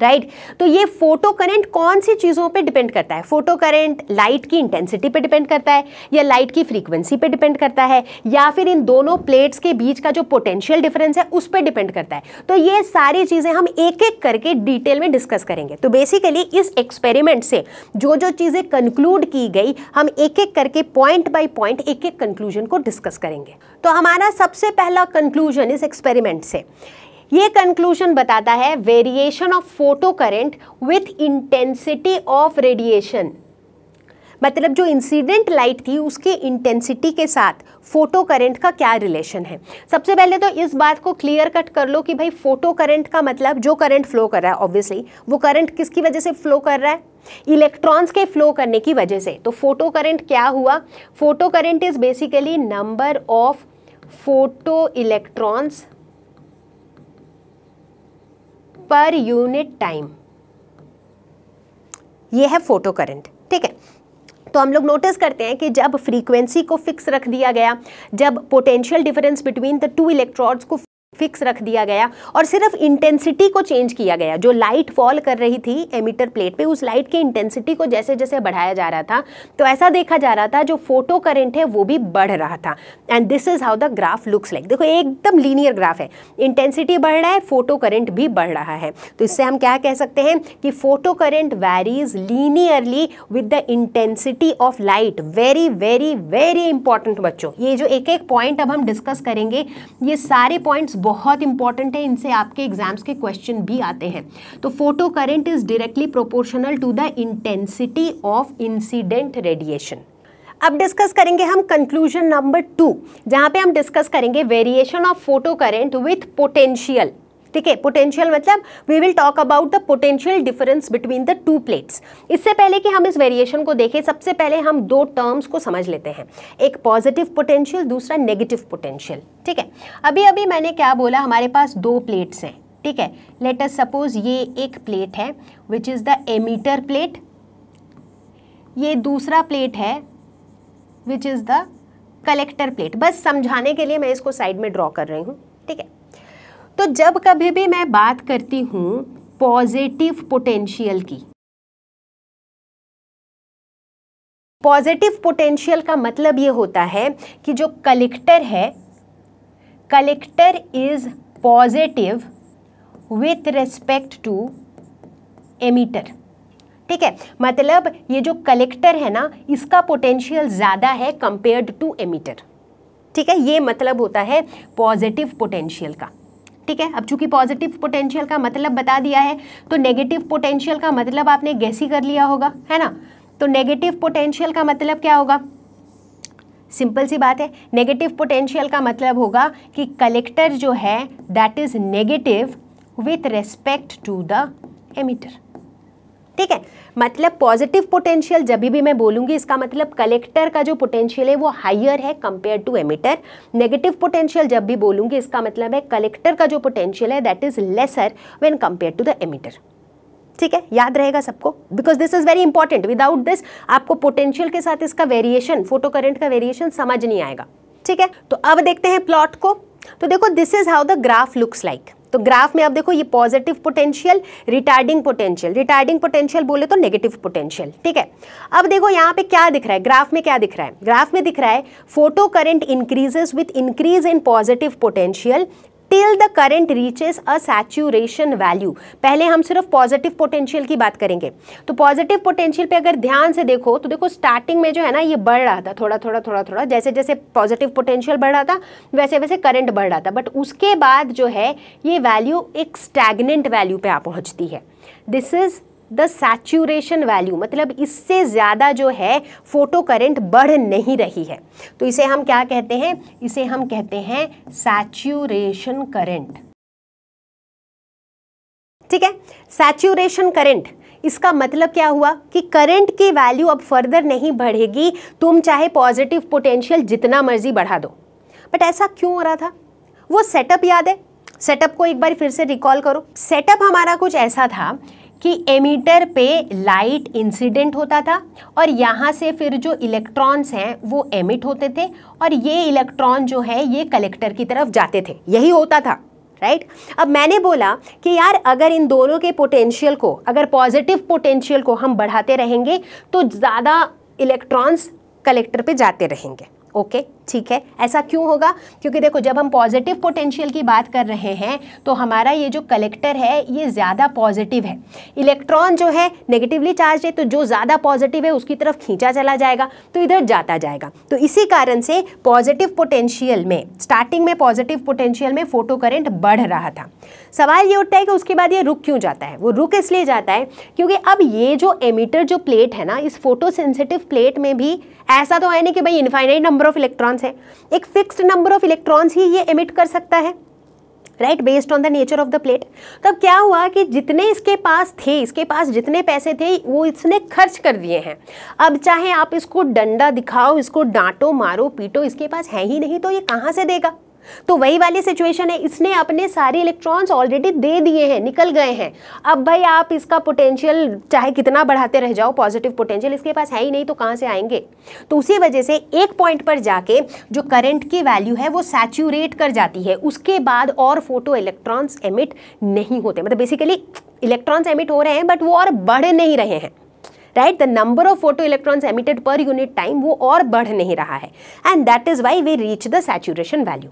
राइट right? तो ये फोटो करंट कौन सी चीज़ों पे डिपेंड करता है फोटो करंट लाइट की इंटेंसिटी पे डिपेंड करता है या लाइट की फ्रीक्वेंसी पे डिपेंड करता है या फिर इन दोनों प्लेट्स के बीच का जो पोटेंशियल डिफरेंस है उस पर डिपेंड करता है तो ये सारी चीज़ें हम एक एक करके डिटेल में डिस्कस करेंगे तो बेसिकली इस एक्सपेरिमेंट से जो जो चीज़ें कंक्लूड की गई हम एक एक करके पॉइंट बाई पॉइंट एक एक कंक्लूजन को डिस्कस करेंगे तो हमारा सबसे पहला कंक्लूजन इस एक्सपेरिमेंट से ये कंक्लूजन बताता है variation of photo current with intensity of radiation मतलब जो इंसिडेंट लाइट थी उसकी इंटेंसिटी के साथ फोटो करंट का क्या रिलेशन है सबसे पहले तो इस बात को क्लियर कट कर लो कि भाई फोटो करंट का मतलब जो करंट फ्लो कर रहा है ऑब्वियसली वो करंट किसकी वजह से फ्लो कर रहा है इलेक्ट्रॉन्स के फ्लो करने की वजह से तो फोटो करंट क्या हुआ photo current is basically number of photo electrons per unit time ये है फोटो करंट ठीक है तो हम लोग नोटिस करते हैं कि जब फ्रीक्वेंसी को फिक्स रख दिया गया जब potential difference between the two electrodes को फिक्स रख दिया गया और सिर्फ इंटेंसिटी को चेंज किया गया जो लाइट फॉल कर रही थी एमिटर प्लेट पे उस लाइट के इंटेंसिटी को जैसे जैसे बढ़ाया जा रहा था तो ऐसा देखा जा रहा था जो फोटो करेंट है वो भी बढ़ रहा था and this is how the graph looks like देखो एकदम लीनियर ग्राफ है इंटेंसिटी बढ़ रहा है फोटो करेंट भी बढ़ रहा है तो इससे हम क्या कह सकते हैं कि photo current varies linearly with the intensity of light very very very important बच्चों ये जो एक एक पॉइंट अब हम डिस्कस करेंगे ये सारे पॉइंट्स बहुत इंपॉर्टेंट है इनसे आपके एग्जाम्स के क्वेश्चन भी आते हैं तो photo current is directly proportional to the intensity of incident radiation अब डिस्कस करेंगे हम कंक्लूजन नंबर टू जहाँ पे हम डिस्कस करेंगे variation of photo current with potential ठीक है पोटेंशियल मतलब we will talk about the potential difference between the two plates इससे पहले कि हम इस वेरिएशन को देखें सबसे पहले हम दो टर्म्स को समझ लेते हैं एक पॉजिटिव पोटेंशियल दूसरा नेगेटिव पोटेंशियल ठीक है अभी अभी मैंने क्या बोला हमारे पास दो प्लेट्स हैं ठीक है लेट अस सपोज ये एक प्लेट है which is the emitter plate ये दूसरा प्लेट है which is the collector plate बस समझाने के लिए मैं इसको साइड में ड्रॉ कर रही हूँ ठीक है तो जब कभी भी मैं बात करती हूँ पॉजिटिव पोटेंशियल की पॉजिटिव पोटेंशियल का मतलब ये होता है कि जो कलेक्टर है collector is positive with respect to emitter ठीक है मतलब ये जो कलेक्टर है ना इसका पोटेंशियल ज़्यादा है कंपेयर्ड टू एमीटर ठीक है ये मतलब होता है पॉजिटिव पोटेंशियल का ठीक है अब चूंकि पॉजिटिव पोटेंशियल का मतलब बता दिया है तो नेगेटिव पोटेंशियल का मतलब आपने गैसी कर लिया होगा है ना तो नेगेटिव पोटेंशियल का मतलब क्या होगा सिंपल सी बात है नेगेटिव पोटेंशियल का मतलब होगा कि कलेक्टर जो है that is negative with respect to the emitter ठीक है मतलब पॉजिटिव पोटेंशियल जब भी मैं बोलूंगी इसका मतलब कलेक्टर का जो पोटेंशियल है वो हाइयर है compare to emitter negative potential जब भी बोलूंगी इसका मतलब है कलेक्टर का जो पोटेंशियल है that is lesser when compare to the emitter ठीक है याद रहेगा सबको because this is very important without this आपको पोटेंशियल के साथ इसका वेरिएशन फोटो करेंट का वेरिएशन समझ नहीं आएगा ठीक है तो अब देखते हैं प्लॉट को तो देखो this is how the graph looks like तो ग्राफ में आप देखो ये positive potential retarding potential retarding potential बोले तो नेगेटिव पोटेंशियल ठीक है अब देखो यहाँ पे क्या दिख रहा है ग्राफ में क्या दिख रहा है ग्राफ में दिख रहा है photo current increases with increase in positive potential till the current reaches a saturation value पहले हम सिर्फ पॉजिटिव पोटेंशियल की बात करेंगे तो पॉजिटिव पोटेंशियल पे अगर ध्यान से देखो तो देखो स्टार्टिंग में जो है ना ये बढ़ रहा था थोड़ा थोड़ा थोड़ा थोड़ा जैसे जैसे पॉजिटिव पोटेंशियल बढ़ रहा था वैसे वैसे करंट बढ़ रहा था बट उसके बाद जो है ये वैल्यू एक स्टैगनेंट वैल्यू पे आ पहुँचती है this is the saturation value मतलब इससे ज़्यादा जो है फोटो करेंट बढ़ नहीं रही है तो इसे हम क्या कहते हैं इसे हम कहते हैं सैचुरेशन करेंट ठीक है सैचुरेशन करेंट इसका मतलब क्या हुआ कि करंट की वैल्यू अब फर्दर नहीं बढ़ेगी तुम चाहे पॉजिटिव पोटेंशियल जितना मर्जी बढ़ा दो बट ऐसा क्यों हो रहा था वो सेटअप याद है सेटअप को एक बार फिर से रिकॉल करो सेटअप हमारा कुछ ऐसा था कि एमिटर पे लाइट इंसिडेंट होता था और यहाँ से फिर जो इलेक्ट्रॉन्स हैं वो एमिट होते थे और ये इलेक्ट्रॉन जो है ये कलेक्टर की तरफ जाते थे यही होता था राइट right? अब मैंने बोला कि यार अगर इन दोनों के पोटेंशियल को अगर पॉजिटिव पोटेंशियल को हम बढ़ाते रहेंगे तो ज़्यादा इलेक्ट्रॉन्स कलेक्टर पे जाते रहेंगे ओके okay? ठीक है ऐसा क्यों होगा क्योंकि देखो जब हम पॉजिटिव पोटेंशियल की बात कर रहे हैं तो हमारा ये जो कलेक्टर है ये ज़्यादा पॉजिटिव है इलेक्ट्रॉन जो है नेगेटिवली चार्ज है तो जो ज़्यादा पॉजिटिव है उसकी तरफ खींचा चला जाएगा तो इधर जाता जाएगा तो इसी कारण से पॉजिटिव पोटेंशियल में स्टार्टिंग में पॉजिटिव पोटेंशियल में फोटो करेंट बढ़ रहा था सवाल ये उठता है कि उसके बाद ये रुक क्यों जाता है वो रुक इसलिए जाता है क्योंकि अब ये जो एमिटर जो प्लेट है ना इस फोटो सेंसिटिव प्लेट में भी ऐसा तो है नहीं कि भाई infinite number of electron electrons हैं एक फिक्स्ड नंबर ऑफ इलेक्ट्रॉन्स ही ये एमिट कर सकता है right based on the nature of the plate तब क्या हुआ कि जितने इसके पास थे इसके पास जितने पैसे थे वो इसने खर्च कर दिए हैं अब चाहे आप इसको डंडा दिखाओ इसको डांटो मारो पीटो इसके पास है ही नहीं तो ये कहाँ से देगा तो वही वाली सिचुएशन है इसने अपने सारे इलेक्ट्रॉन्स ऑलरेडी दे दिए हैं निकल गए हैं अब भाई आप इसका पोटेंशियल चाहे कितना बढ़ाते रह जाओ पॉजिटिव पोटेंशियल इसके पास है ही नहीं तो कहाँ से आएंगे तो उसी वजह से एक पॉइंट पर जाके जो करंट की वैल्यू है वो सैच्यूरेट कर जाती है उसके बाद और फोटो इलेक्ट्रॉन्स एमिट नहीं होते मतलब बेसिकली इलेक्ट्रॉन्स एमिट हो रहे हैं बट वो और बढ़ नहीं रहे हैं right the number of photo electrons emitted per unit time वो और बढ़ नहीं रहा है and that is why we reach the saturation value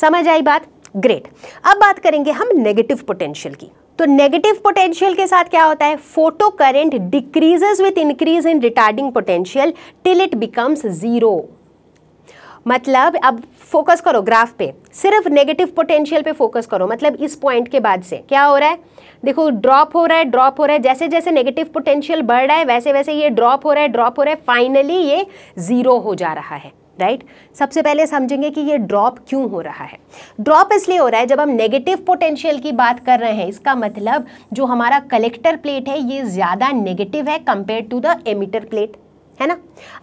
समझ आई बात ग्रेट अब बात करेंगे हम नेगेटिव पोटेंशियल की तो नेगेटिव पोटेंशियल के साथ क्या होता है photo current decreases with increase in retarding potential till it becomes zero मतलब अब फोकस करो ग्राफ पे सिर्फ नेगेटिव पोटेंशियल पे फोकस करो मतलब इस पॉइंट के बाद से क्या हो रहा है देखो ड्रॉप हो रहा है ड्रॉप हो रहा है जैसे जैसे नेगेटिव पोटेंशियल बढ़ रहा है वैसे वैसे ये ड्रॉप हो रहा है ड्रॉप हो रहा है फाइनली ये ज़ीरो हो जा रहा है राइट right? सबसे पहले समझेंगे कि ये ड्रॉप क्यों हो रहा है ड्रॉप इसलिए हो रहा है जब हम नेगेटिव पोटेंशियल की बात कर रहे हैं इसका मतलब जो हमारा कलेक्टर प्लेट है ये ज़्यादा नेगेटिव है compare to the emitter plate है ना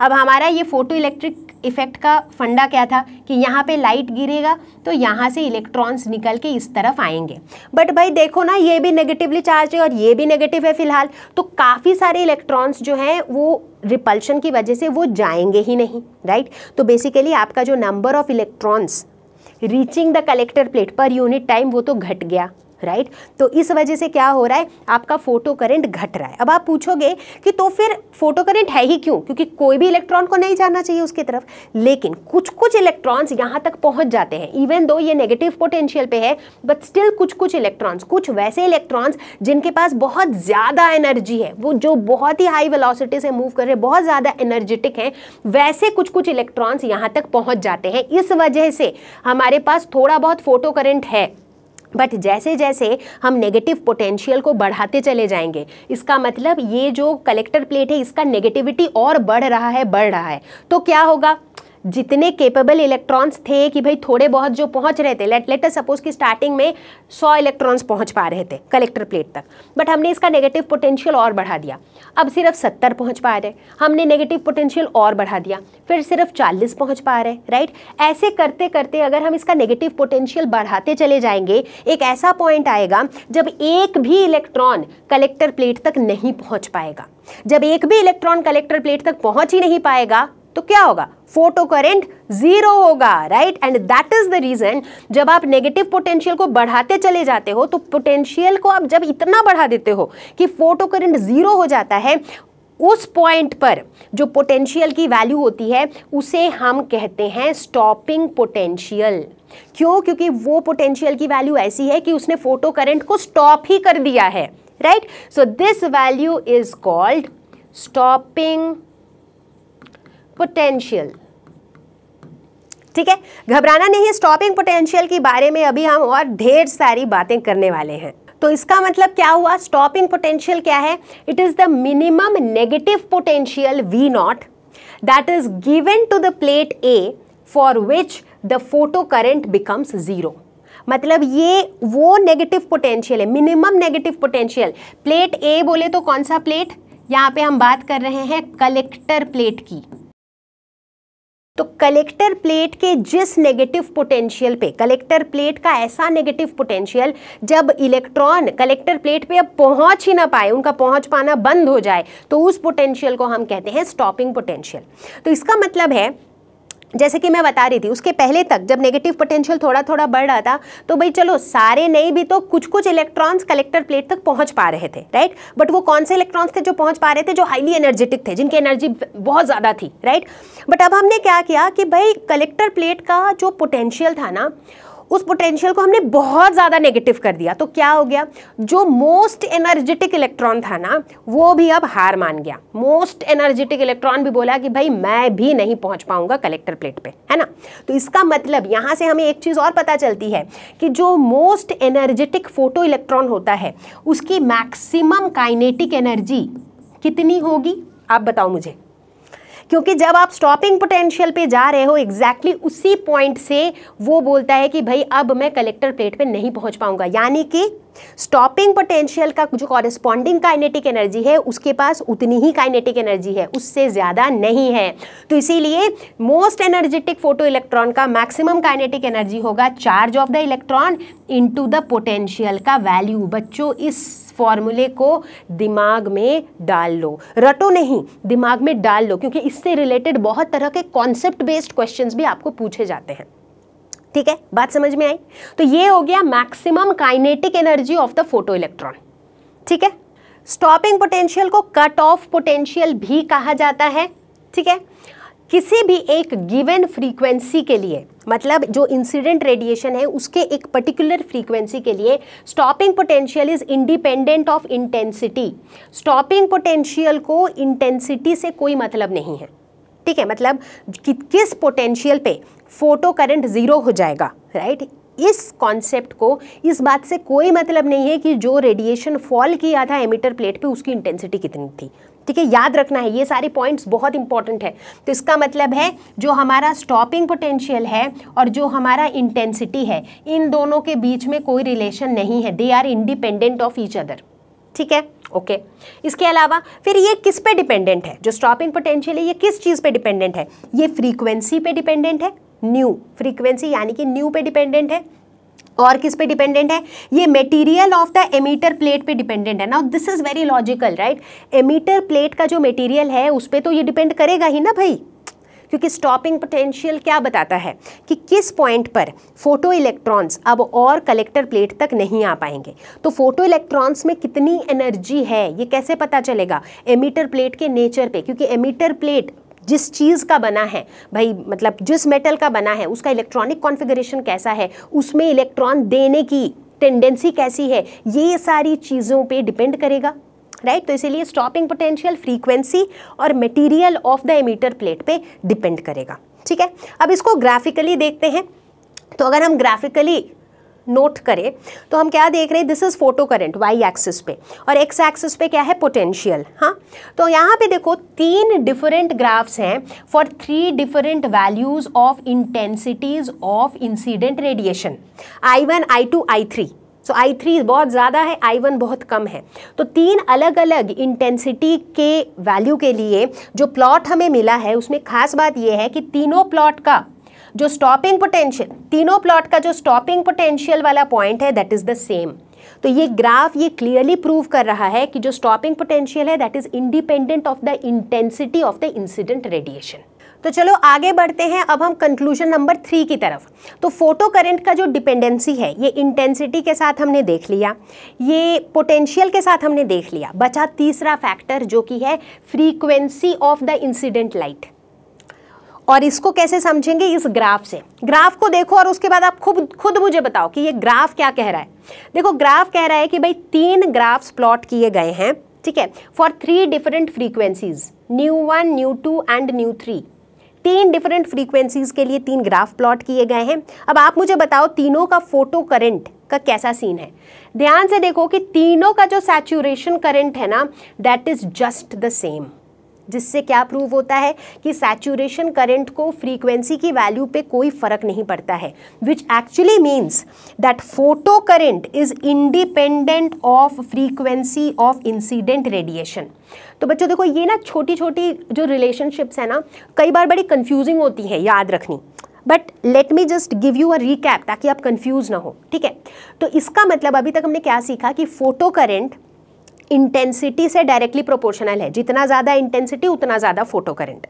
अब हमारा ये फोटो इलेक्ट्रिक इफेक्ट का फंडा क्या था कि यहाँ पे लाइट गिरेगा तो यहाँ से इलेक्ट्रॉन्स निकल के इस तरफ आएंगे बट भाई देखो ना ये भी नेगेटिवली चार्ज है और ये भी नेगेटिव है फिलहाल तो काफ़ी सारे इलेक्ट्रॉन्स जो हैं वो रिपल्शन की वजह से वो जाएंगे ही नहीं राइट तो बेसिकली आपका जो number of electrons reaching the collector plate per unit time वो तो घट गया राइट right? तो इस वजह से क्या हो रहा है आपका फोटो करंट घट रहा है अब आप पूछोगे कि तो फिर फोटो करंट है ही क्यों क्योंकि कोई भी इलेक्ट्रॉन को नहीं जाना चाहिए उसकी तरफ लेकिन कुछ कुछ इलेक्ट्रॉन्स यहाँ तक पहुँच जाते हैं इवन दो ये नेगेटिव पोटेंशियल पे है बट स्टिल कुछ कुछ इलेक्ट्रॉन्स कुछ वैसे इलेक्ट्रॉन्स जिनके पास बहुत ज़्यादा एनर्जी है वो जो बहुत ही हाई वेलॉसिटी से मूव कर रहे हैं बहुत ज़्यादा एनर्जेटिक है वैसे कुछ कुछ इलेक्ट्रॉन्स यहाँ तक पहुँच जाते हैं इस वजह से हमारे पास थोड़ा बहुत फोटो करेंट है बट जैसे जैसे हम नेगेटिव पोटेंशियल को बढ़ाते चले जाएंगे इसका मतलब ये जो कलेक्टर प्लेट है इसका नेगेटिविटी और बढ़ रहा है बढ़ रहा है तो क्या होगा जितने केपेबल इलेक्ट्रॉन्स थे कि भाई थोड़े बहुत जो पहुंच रहे थे लेट लेटर सपोज कि स्टार्टिंग में 100 इलेक्ट्रॉन्स पहुंच पा रहे थे कलेक्टर प्लेट तक बट हमने इसका नेगेटिव पोटेंशियल और बढ़ा दिया अब सिर्फ 70 पहुंच पा रहे हमने नेगेटिव पोटेंशियल और बढ़ा दिया फिर सिर्फ 40 पहुंच पा रहे राइट ऐसे करते करते अगर हम इसका नेगेटिव पोटेंशियल बढ़ाते चले जाएंगे एक ऐसा पॉइंट आएगा जब एक भी इलेक्ट्रॉन कलेक्टर प्लेट तक नहीं पहुँच पाएगा जब एक भी इलेक्ट्रॉन कलेक्टर प्लेट तक पहुँच ही नहीं पाएगा तो क्या होगा फोटो करेंट जीरो होगा right and that is the reason जब आप नेगेटिव पोटेंशियल को बढ़ाते चले जाते हो तो पोटेंशियल को आप जब इतना बढ़ा देते हो कि फोटो करेंट जीरो हो जाता है उस पॉइंट पर जो पोटेंशियल की वैल्यू होती है उसे हम कहते हैं स्टॉपिंग पोटेंशियल क्यों क्योंकि वो पोटेंशियल की वैल्यू ऐसी है कि उसने फोटो करेंट को स्टॉप ही कर दिया है right so this value is called stopping potential ठीक है घबराना नहीं स्टॉपिंग पोटेंशियल के बारे में अभी हम और ढेर सारी बातें करने वाले हैं तो इसका मतलब क्या हुआ स्टॉपिंग पोटेंशियल क्या है it is the minimum negative potential V naught that is given to the plate A for which the photo current becomes zero मतलब ये वो नेगेटिव पोटेंशियल है minimum negative potential plate A बोले तो कौन सा प्लेट यहाँ पे हम बात कर रहे हैं कलेक्टर प्लेट की तो कलेक्टर प्लेट के जिस नेगेटिव पोटेंशियल पे कलेक्टर प्लेट का ऐसा नेगेटिव पोटेंशियल जब इलेक्ट्रॉन कलेक्टर प्लेट पे अब पहुंच ही ना पाए उनका पहुंच पाना बंद हो जाए तो उस पोटेंशियल को हम कहते हैं स्टॉपिंग पोटेंशियल तो इसका मतलब है जैसे कि मैं बता रही थी उसके पहले तक जब नेगेटिव पोटेंशियल थोड़ा थोड़ा बढ़ रहा था तो भाई चलो सारे नहीं भी तो कुछ कुछ इलेक्ट्रॉन्स कलेक्टर प्लेट तक पहुंच पा रहे थे राइट बट वो कौन से इलेक्ट्रॉन्स थे जो पहुंच पा रहे थे जो हाईली एनर्जेटिक थे जिनकी एनर्जी बहुत ज़्यादा थी राइट बट अब हमने क्या किया कि भाई कलेक्टर प्लेट का जो पोटेंशियल था ना उस पोटेंशियल को हमने बहुत ज़्यादा नेगेटिव कर दिया तो क्या हो गया जो मोस्ट एनर्जेटिक इलेक्ट्रॉन था ना वो भी अब हार मान गया मोस्ट एनर्जेटिक इलेक्ट्रॉन भी बोला कि भाई मैं भी नहीं पहुंच पाऊंगा कलेक्टर प्लेट पे है ना तो इसका मतलब यहाँ से हमें एक चीज़ और पता चलती है कि जो मोस्ट एनर्जेटिक फोटो इलेक्ट्रॉन होता है उसकी मैक्सिमम काइनेटिक एनर्जी कितनी होगी आप बताओ मुझे क्योंकि जब आप स्टॉपिंग पोटेंशियल पे जा रहे हो एग्जैक्टली exactly उसी पॉइंट से वो बोलता है कि भाई अब मैं कलेक्टर प्लेट पे नहीं पहुंच पाऊंगा यानी कि स्टॉपिंग पोटेंशियल का जो कॉरेस्पॉन्डिंग काइनेटिक एनर्जी है उसके पास उतनी ही काइनेटिक एनर्जी है उससे ज़्यादा नहीं है तो इसीलिए मोस्ट एनर्जेटिक फोटो इलेक्ट्रॉन का मैक्सिमम काइनेटिक एनर्जी होगा charge of the electron into the potential का वैल्यू बच्चों इस फॉर्मूले को दिमाग में डाल लो रटो नहीं दिमाग में डाल लो क्योंकि इससे रिलेटेड बहुत तरह के कॉन्सेप्ट बेस्ड क्वेश्चंस भी आपको पूछे जाते हैं ठीक है बात समझ में आई तो ये हो गया maximum kinetic energy of the photo electron ठीक है स्टॉपिंग पोटेंशियल को कट ऑफ पोटेंशियल भी कहा जाता है ठीक है किसी भी एक गिवन फ्रीक्वेंसी के लिए मतलब जो इंसिडेंट रेडिएशन है उसके एक पर्टिकुलर फ्रीक्वेंसी के लिए stopping potential is independent of intensity stopping potential को इंटेंसिटी से कोई मतलब नहीं है ठीक है मतलब कि, किस पोटेंशियल पे फोटो करंट ज़ीरो हो जाएगा राइट इस कॉन्सेप्ट को इस बात से कोई मतलब नहीं है कि जो रेडिएशन फॉल किया था एमिटर प्लेट पे उसकी इंटेंसिटी कितनी थी ठीक है याद रखना है ये सारे पॉइंट्स बहुत इंपॉर्टेंट है तो इसका मतलब है जो हमारा स्टॉपिंग पोटेंशियल है और जो हमारा इंटेंसिटी है इन दोनों के बीच में कोई रिलेशन नहीं है they are independent of each other ठीक है ओके okay. इसके अलावा फिर ये किस पे डिपेंडेंट है जो स्टॉपिंग पोटेंशियल है ये किस चीज़ पे डिपेंडेंट है ये फ्रीक्वेंसी पे डिपेंडेंट है न्यू फ्रीक्वेंसी यानी कि न्यू पे डिपेंडेंट है और किस पे डिपेंडेंट है ये material of the emitter plate पे डिपेंडेंट है ना this is very logical right emitter plate का जो मटेरियल है उस पर तो ये डिपेंड करेगा ही ना भाई क्योंकि स्टॉपिंग पोटेंशियल क्या बताता है कि किस पॉइंट पर फोटो इलेक्ट्रॉन्स अब और कलेक्टर प्लेट तक नहीं आ पाएंगे तो फोटो इलेक्ट्रॉन्स में कितनी एनर्जी है ये कैसे पता चलेगा एमीटर प्लेट के नेचर पे क्योंकि एमीटर प्लेट जिस चीज़ का बना है भाई मतलब जिस मेटल का बना है उसका इलेक्ट्रॉनिक कॉन्फ़िगरेशन कैसा है उसमें इलेक्ट्रॉन देने की टेंडेंसी कैसी है ये सारी चीज़ों पे डिपेंड करेगा राइट right? तो इसीलिए स्टॉपिंग पोटेंशियल फ्रीक्वेंसी और material of the emitter plate पे डिपेंड करेगा ठीक है अब इसको ग्राफिकली देखते हैं तो अगर हम ग्राफिकली नोट करें तो हम क्या देख रहे हैं this is photo current Y axis पे और एक्स एक्सिस पे क्या है पोटेंशियल हाँ तो यहाँ पे देखो तीन डिफरेंट ग्राफ्स हैं for three different values of intensities of incident radiation I one I two I three so I three बहुत ज़्यादा है आई वन बहुत कम है तो तीन अलग अलग इंटेंसिटी के वैल्यू के लिए जो प्लॉट हमें मिला है उसमें खास बात यह है कि तीनों प्लॉट का जो स्टॉपिंग पोटेंशियल तीनों प्लॉट का जो स्टॉपिंग पोटेंशियल वाला पॉइंट है दैट इज द सेम तो ये ग्राफ ये क्लियरली प्रूव कर रहा है कि जो स्टॉपिंग पोटेंशियल है that is independent of the intensity of the incident radiation तो चलो आगे बढ़ते हैं अब हम कंक्लूजन नंबर थ्री की तरफ तो फोटो करंट का जो डिपेंडेंसी है ये इंटेंसिटी के साथ हमने देख लिया ये पोटेंशियल के साथ हमने देख लिया बचा तीसरा फैक्टर जो कि है frequency of the incident light और इसको कैसे समझेंगे इस ग्राफ से ग्राफ को देखो और उसके बाद आप खुद खुद मुझे बताओ कि ये ग्राफ क्या कह रहा है देखो ग्राफ कह रहा है कि भाई तीन ग्राफ्स प्लॉट किए गए हैं ठीक है for three different frequencies nu one nu two and nu three तीन डिफरेंट फ्रीक्वेंसीज के लिए तीन ग्राफ प्लॉट किए गए हैं अब आप मुझे बताओ तीनों का फोटो करेंट का कैसा सीन है ध्यान से देखो कि तीनों का जो सैचुरेशन करंट है ना that is just the same जिससे क्या प्रूव होता है कि सैचुरेशन करंट को फ्रीक्वेंसी की वैल्यू पे कोई फर्क नहीं पड़ता है which actually means that photo current is independent of frequency of incident radiation तो बच्चों देखो ये ना छोटी छोटी जो रिलेशनशिप्स है ना कई बार बड़ी कन्फ्यूजिंग होती है याद रखनी but let me just give you a recap ताकि आप कंफ्यूज ना हो ठीक है तो इसका मतलब अभी तक हमने क्या सीखा कि फोटो करेंट इंटेंसिटी से डायरेक्टली प्रोपोर्शनल है जितना ज़्यादा इंटेंसिटी उतना ज़्यादा फोटो करंट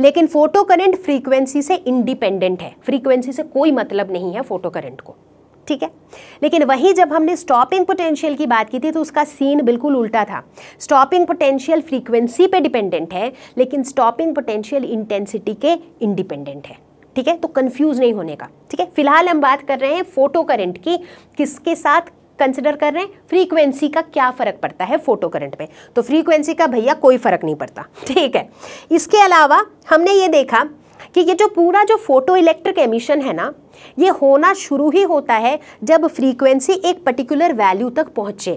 लेकिन फोटो करंट फ्रीक्वेंसी से इंडिपेंडेंट है फ्रीक्वेंसी से कोई मतलब नहीं है फोटो करंट को ठीक है लेकिन वही जब हमने स्टॉपिंग पोटेंशियल की बात की थी तो उसका सीन बिल्कुल उल्टा था स्टॉपिंग पोटेंशियल फ्रीक्वेंसी पे डिपेंडेंट है लेकिन स्टॉपिंग पोटेंशियल इंटेंसिटी के इंडिपेंडेंट है ठीक है तो कंफ्यूज नहीं होने का ठीक है फिलहाल हम बात कर रहे हैं फोटो करंट की किसके साथ कंसिडर कर रहे हैं फ्रीक्वेंसी का क्या फ़र्क पड़ता है फोटो करंट में तो फ्रीक्वेंसी का भैया कोई फ़र्क नहीं पड़ता ठीक है इसके अलावा हमने ये देखा कि ये जो पूरा जो फोटो इलेक्ट्रिक एमिशन है ना ये होना शुरू ही होता है जब फ्रीक्वेंसी एक पर्टिकुलर वैल्यू तक पहुँचे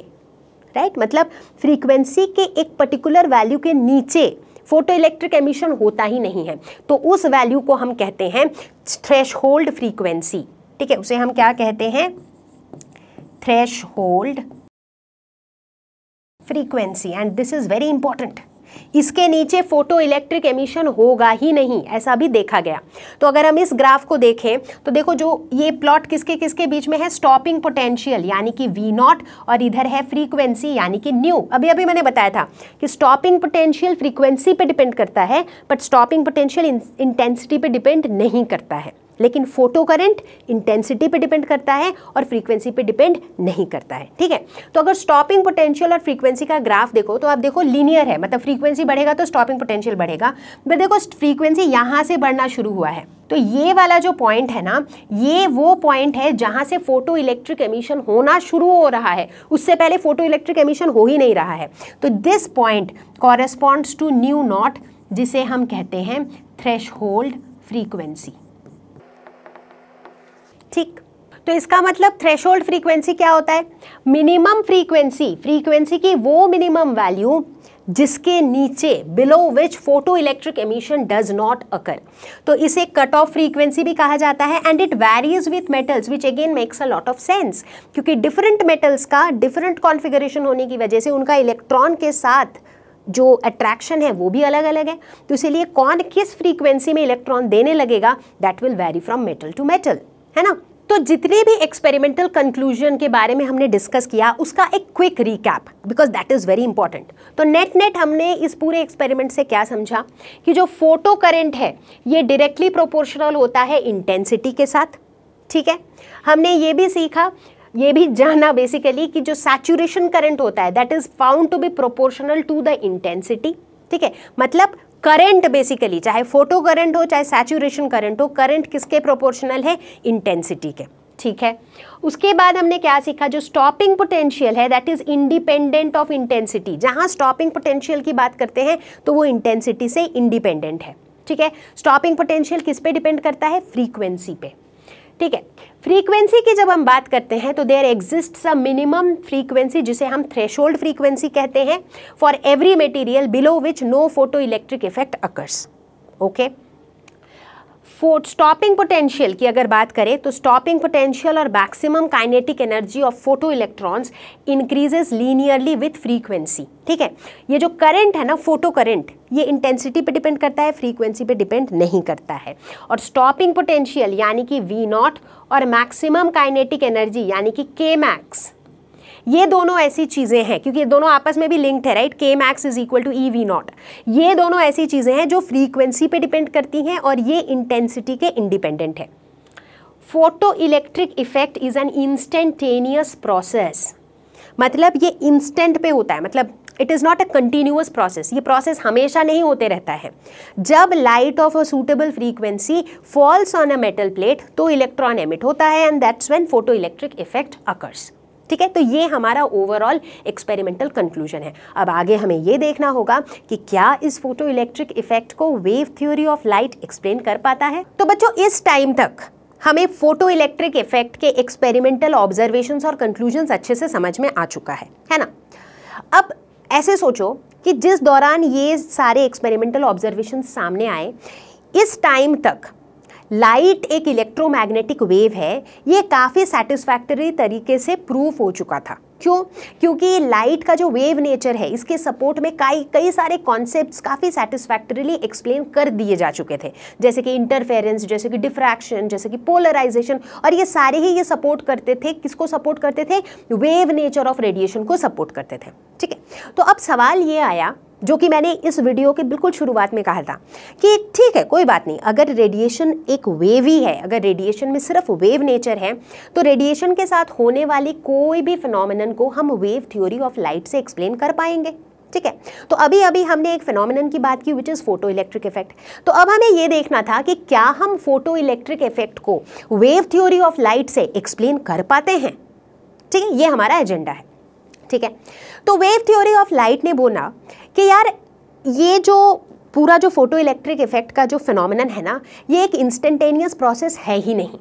राइट मतलब फ्रीक्वेंसी के एक पर्टिकुलर वैल्यू के नीचे फोटो इलेक्ट्रिक एमिशन होता ही नहीं है तो उस वैल्यू को हम कहते हैं थ्रेश होल्ड फ्रीक्वेंसी ठीक है उसे हम क्या कहते हैं hold frequency and this is very important इसके नीचे फोटो इलेक्ट्रिक एमिशन होगा ही नहीं ऐसा भी देखा गया तो अगर हम इस ग्राफ को देखें तो देखो जो ये प्लॉट किसके किसके बीच में है स्टॉपिंग पोटेंशियल यानी कि वी नॉट और इधर है फ्रीक्वेंसी यानी कि न्यू अभी अभी मैंने बताया था कि स्टॉपिंग पोटेंशियल फ्रीक्वेंसी पे डिपेंड करता है बट स्टॉपिंग पोटेंशियल इंटेंसिटी पर डिपेंड नहीं करता है लेकिन फोटो करंट इंटेंसिटी पे डिपेंड करता है और फ्रीक्वेंसी पे डिपेंड नहीं करता है ठीक है तो अगर स्टॉपिंग पोटेंशियल और फ्रीक्वेंसी का ग्राफ देखो तो आप देखो लीनियर है मतलब फ्रीक्वेंसी बढ़ेगा तो स्टॉपिंग पोटेंशियल बढ़ेगा बट देखो फ्रीक्वेंसी यहाँ से बढ़ना शुरू हुआ है तो ये वाला जो पॉइंट है ना ये वो पॉइंट है जहाँ से फोटो इलेक्ट्रिक एमिशन होना शुरू हो रहा है उससे पहले फोटो इलेक्ट्रिक एमिशन हो ही नहीं रहा है तो this point corresponds to nu naught जिसे हम कहते हैं थ्रेश होल्ड फ्रीक्वेंसी ठीक तो इसका मतलब थ्रेशोल्ड फ्रीक्वेंसी क्या होता है मिनिमम फ्रीक्वेंसी फ्रीक्वेंसी की वो मिनिमम वैल्यू जिसके नीचे below which photo electric emission does not occur तो इसे कट ऑफ फ्रीक्वेंसी भी कहा जाता है and it varies with metals which again makes a lot of sense क्योंकि डिफरेंट मेटल्स का डिफरेंट कॉन्फिगरेशन होने की वजह से उनका इलेक्ट्रॉन के साथ जो अट्रैक्शन है वो भी अलग अलग है तो इसीलिए कौन किस फ्रीक्वेंसी में इलेक्ट्रॉन देने लगेगा that will vary from metal to metal है ना तो जितने भी एक्सपेरिमेंटल कंक्लूजन के बारे में हमने डिस्कस किया उसका एक quick recap because that is very important तो नेट नेट हमने इस पूरे एक्सपेरिमेंट से क्या समझा कि जो फोटो करेंट है ये डायरेक्टली प्रोपोर्शनल होता है इंटेंसिटी के साथ ठीक है हमने ये भी सीखा ये भी जाना बेसिकली कि जो सैचुरेशन करंट होता है that is found to be proportional to the intensity ठीक है मतलब करंट बेसिकली चाहे फोटो करंट हो चाहे सैचुरेशन करंट हो करंट किसके प्रोपोर्शनल है इंटेंसिटी के ठीक है उसके बाद हमने क्या सीखा जो स्टॉपिंग पोटेंशियल है that is independent of intensity जहाँ स्टॉपिंग पोटेंशियल की बात करते हैं तो वो इंटेंसिटी से इंडिपेंडेंट है ठीक है स्टॉपिंग पोटेंशियल किस पे डिपेंड करता है फ्रीक्वेंसी पे ठीक है फ्रीक्वेंसी की जब हम बात करते हैं तो there exist a minimum frequency जिसे हम थ्रेशोल्ड फ्रीक्वेंसी कहते हैं for every material below which no photo electric effect occurs okay okay? Fourth stopping potential की अगर बात करें तो स्टॉपिंग पोटेंशियल और maximum kinetic energy of photo electrons increases linearly with frequency ठीक है ये जो करंट है ना फोटो करंट ये इंटेंसिटी पे डिपेंड करता है फ्रीक्वेंसी पे डिपेंड नहीं करता है और स्टॉपिंग पोटेंशियल यानी कि वी नॉट और मैक्सिमम काइनेटिक एनर्जी यानी कि के मैक्स ये दोनों ऐसी चीज़ें हैं क्योंकि ये दोनों आपस में भी लिंक्ड है right K max is equal to e V naught ये दोनों ऐसी चीज़ें हैं जो फ्रीक्वेंसी पे डिपेंड करती हैं और ये इंटेंसिटी के इंडिपेंडेंट है photo electric effect is an instantaneous process मतलब ये इंस्टेंट पे होता है मतलब it is not a continuous process ये प्रोसेस हमेशा नहीं होते रहता है जब light of a suitable frequency falls on a metal plate तो इलेक्ट्रॉन एमिट होता है and that's when photo electric effect occurs ठीक है तो ये हमारा ओवरऑल एक्सपेरिमेंटल कंक्लूजन है अब आगे हमें ये देखना होगा कि क्या इस फोटो इलेक्ट्रिक इफेक्ट को wave theory of light explain कर पाता है तो बच्चों इस टाइम तक हमें फोटो इलेक्ट्रिक इफेक्ट के एक्सपेरिमेंटल ऑब्जर्वेशन और कंक्लूजन अच्छे से समझ में आ चुका है है ना अब ऐसे सोचो कि जिस दौरान ये सारे एक्सपेरिमेंटल ऑब्जर्वेशन सामने आए इस टाइम तक लाइट एक इलेक्ट्रोमैग्नेटिक वेव है ये काफ़ी सेटिस्फैक्टरी तरीके से प्रूफ हो चुका था क्यों क्योंकि लाइट का जो वेव नेचर है इसके सपोर्ट में कई कई सारे कॉन्सेप्ट्स काफ़ी सेटिस्फैक्टरीली एक्सप्लेन कर दिए जा चुके थे जैसे कि इंटरफेरेंस जैसे कि डिफ्रैक्शन जैसे कि पोलराइजेशन और ये सारे ही ये सपोर्ट करते थे किसको सपोर्ट करते थे वेव नेचर ऑफ रेडिएशन को सपोर्ट करते थे ठीक है तो अब सवाल ये आया जो कि मैंने इस वीडियो के बिल्कुल शुरुआत में कहा था कि ठीक है कोई बात नहीं अगर रेडिएशन एक वेव ही है अगर रेडिएशन में सिर्फ वेव नेचर है तो रेडिएशन के साथ होने वाली कोई भी फिनोमिनन को हम वेव थ्योरी ऑफ लाइट से एक्सप्लेन कर पाएंगे ठीक है तो अभी अभी हमने एक फिनोमिनन की बात की which is photo electric effect तो अब हमें ये देखना था कि क्या हम फोटो इलेक्ट्रिक इफेक्ट को वेव थ्योरी ऑफ लाइट से एक्सप्लेन कर पाते हैं ठीक है ये हमारा एजेंडा है ठीक है तो वेव थ्योरी ऑफ लाइट ने बोला कि यार ये जो पूरा जो फोटो इलेक्ट्रिक इफेक्ट का जो फिनोमिनन है ना ये एक इंस्टेंटेनियस प्रोसेस है ही नहीं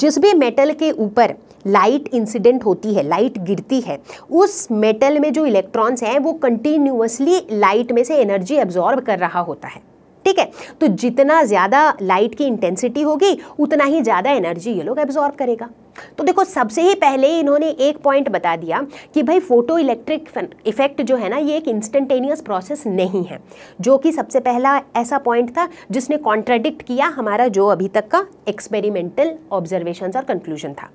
जिस भी मेटल के ऊपर लाइट इंसिडेंट होती है लाइट गिरती है उस मेटल में जो इलेक्ट्रॉन्स हैं वो कंटिन्यूसली लाइट में से एनर्जी एब्जॉर्ब कर रहा होता है ठीक है तो जितना ज़्यादा लाइट की इंटेंसिटी होगी उतना ही ज़्यादा एनर्जी ये लोग एब्जॉर्व करेगा तो देखो सबसे ही पहले इन्होंने एक पॉइंट बता दिया कि भाई फोटो इलेक्ट्रिक इफेक्ट जो है ना ये एक इंस्टेंटेनियस प्रोसेस नहीं है जो कि सबसे पहला ऐसा पॉइंट था जिसने कॉन्ट्राडिक्ट किया हमारा जो अभी तक का एक्सपेरिमेंटल ऑब्जर्वेशन और कंक्लूजन था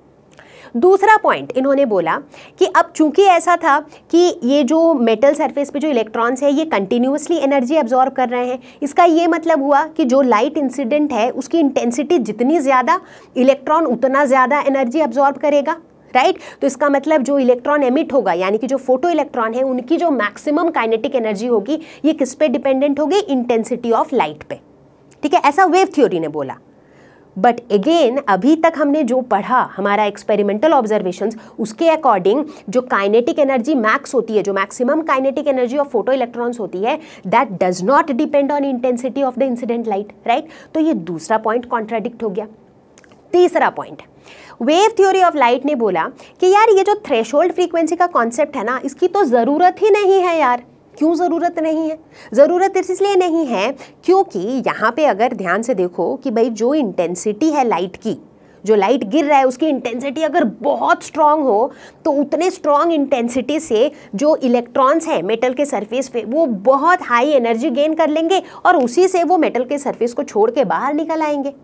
दूसरा पॉइंट इन्होंने बोला कि अब चूंकि ऐसा था कि ये जो मेटल सरफेस पे जो इलेक्ट्रॉन्स है ये कंटिन्यूसली एनर्जी एब्जॉर्ब कर रहे हैं इसका ये मतलब हुआ कि जो लाइट इंसिडेंट है उसकी इंटेंसिटी जितनी ज़्यादा इलेक्ट्रॉन उतना ज़्यादा एनर्जी एब्जॉर्ब करेगा राइट right? तो इसका मतलब जो इलेक्ट्रॉन एमिट होगा यानी कि जो फोटो इलेक्ट्रॉन है उनकी जो मैक्सिमम काइनेटिक एनर्जी होगी ये किस पे डिपेंडेंट होगी इंटेंसिटी ऑफ लाइट पे ठीक है ऐसा वेव थ्योरी ने बोला बट अगेन अभी तक हमने जो पढ़ा हमारा एक्सपेरिमेंटल ऑब्जर्वेशन उसके अकॉर्डिंग जो काइनेटिक एनर्जी मैक्स होती है जो maximum kinetic energy of photo electrons होती है that does not depend on intensity of the incident light right तो ये दूसरा पॉइंट कॉन्ट्राडिक्ट हो गया तीसरा point wave theory of light ने बोला कि यार ये जो थ्रेशोल्ड फ्रीक्वेंसी का कॉन्सेप्ट है ना इसकी तो ज़रूरत ही नहीं है यार क्यों ज़रूरत नहीं है ज़रूरत इसलिए नहीं है क्योंकि यहाँ पे अगर ध्यान से देखो कि भाई जो इंटेंसिटी है लाइट की जो लाइट गिर रहा है उसकी इंटेंसिटी अगर बहुत स्ट्रांग हो तो उतने स्ट्रांग इंटेंसिटी से जो इलेक्ट्रॉन्स हैं मेटल के सरफेस पे वो बहुत हाई एनर्जी गेन कर लेंगे और उसी से वो मेटल के सरफेस को छोड़ के बाहर निकल आएंगे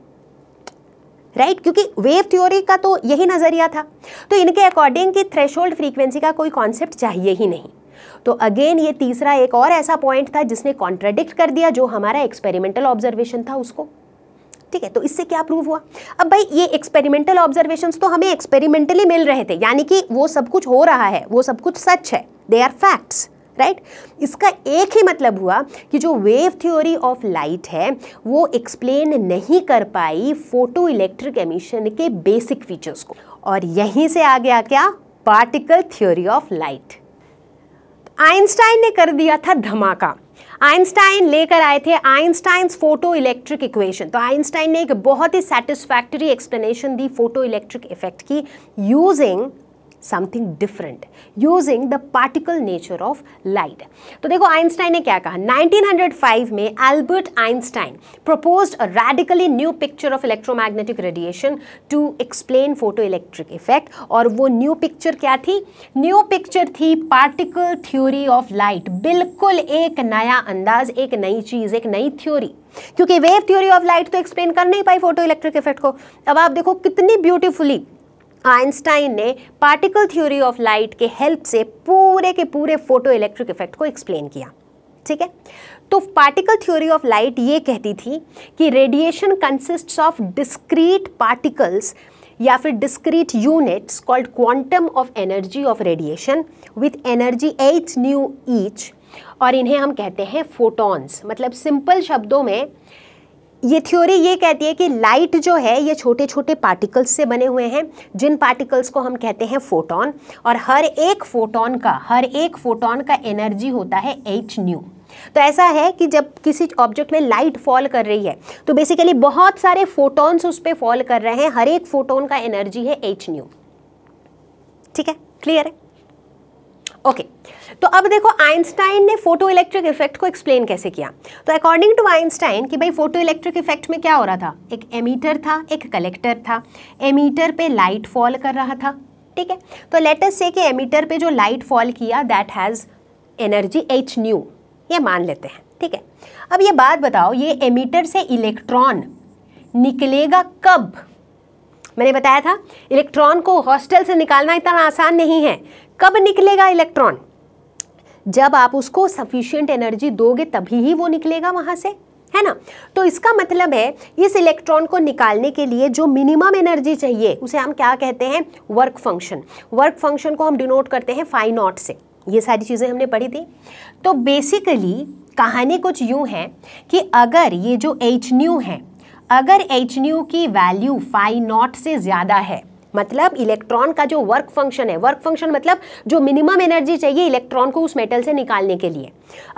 राइट right? क्योंकि वेव थ्योरी का तो यही नज़रिया था तो इनके अकॉर्डिंग कि थ्रेशोल्ड फ्रीक्वेंसी का कोई कॉन्सेप्ट चाहिए ही नहीं तो अगेन ये तीसरा एक और ऐसा पॉइंट था जिसने कॉन्ट्राडिक्ट कर दिया जो हमारा एक्सपेरिमेंटल ऑब्जर्वेशन था उसको ठीक है तो इससे क्या प्रूव हुआ अब भाई ये एक्सपेरिमेंटल ऑब्जर्वेशंस तो हमें एक्सपेरिमेंटली मिल रहे थे यानी कि वो सब कुछ हो रहा है वो सब कुछ सच है दे आर फैक्ट्स राइट इसका एक ही मतलब हुआ कि जो वेव थ्योरी ऑफ लाइट है वो एक्सप्लेन नहीं कर पाई फोटो इलेक्ट्रिक एमिशन के बेसिक फीचर्स को और यहीं से आ गया क्या particle theory of light Einstein ने कर दिया था धमाका आइंस्टाइन लेकर आए थे आइंस्टाइन फोटो इलेक्ट्रिक इक्वेशन तो आइंस्टाइन ने एक बहुत ही सेटिस्फैक्टरी एक्सप्लेनेशन दी फोटो इलेक्ट्रिक इफेक्ट की using something different using the particle nature of light तो देखो आइंस्टाइन ने क्या कहा 1905 में Albert Einstein propose a radically new picture of electromagnetic radiation to explain photo electric effect और वो न्यू पिक्चर क्या थी न्यू पिक्चर थी पार्टिकल थ्योरी ऑफ लाइट बिल्कुल एक नया अंदाज एक नई चीज़ एक नई थ्योरी क्योंकि वेव थ्योरी ऑफ लाइट तो एक्सप्लेन कर नहीं पाई फोटो इलेक्ट्रिक इफेक्ट को अब आप देखो कितनी ब्यूटीफुली आइंस्टाइन ने पार्टिकल थ्योरी ऑफ लाइट के हेल्प से पूरे के पूरे फोटो इलेक्ट्रिक इफेक्ट को एक्सप्लेन किया ठीक है तो पार्टिकल थ्योरी ऑफ लाइट ये कहती थी कि radiation consists of discrete particles या फिर discrete units called quantum of energy of radiation with energy h nu each और इन्हें हम कहते हैं फोटॉन्स मतलब सिंपल शब्दों में ये थ्योरी ये कहती है कि लाइट जो है ये छोटे छोटे पार्टिकल्स से बने हुए हैं जिन पार्टिकल्स को हम कहते हैं फोटोन और हर एक फोटोन का हर एक फोटोन का एनर्जी होता है एच न्यू तो ऐसा है कि जब किसी ऑब्जेक्ट में लाइट फॉल कर रही है तो बेसिकली बहुत सारे फोटोन्स उस पर फॉल कर रहे हैं हर एक फोटोन का एनर्जी है एच न्यू ठीक है क्लियर है ओके okay. तो अब देखो आइंस्टाइन ने फोटो इलेक्ट्रिक इफेक्ट को एक्सप्लेन कैसे किया तो अकॉर्डिंग टू आइंस्टाइन कि भाई फोटो इलेक्ट्रिक इफेक्ट में क्या हो रहा था एक एमीटर था एक कलेक्टर था एमीटर पे लाइट फॉल कर रहा था ठीक है तो लेटेस्ट से कि एमीटर पे जो लाइट फॉल किया that has energy h nu ये मान लेते हैं ठीक है अब ये बात बताओ ये एमीटर से इलेक्ट्रॉन निकलेगा कब मैंने बताया था इलेक्ट्रॉन को हॉस्टल से निकालना इतना आसान नहीं है कब निकलेगा इलेक्ट्रॉन जब आप उसको सफिशियंट एनर्जी दोगे तभी ही वो निकलेगा वहाँ से है ना तो इसका मतलब है इस इलेक्ट्रॉन को निकालने के लिए जो मिनिमम एनर्जी चाहिए उसे हम क्या कहते हैं वर्क फंक्शन वर्क फंक्शन को हम डिनोट करते हैं फाइव नॉट से ये सारी चीज़ें हमने पढ़ी थी तो बेसिकली कहानी कुछ यूँ है कि अगर ये जो एच न्यू है अगर एच न्यू की वैल्यू फाइव नॉट से ज़्यादा है मतलब इलेक्ट्रॉन का जो वर्क फंक्शन है वर्क फंक्शन मतलब जो मिनिमम एनर्जी चाहिए इलेक्ट्रॉन को उस मेटल से निकालने के लिए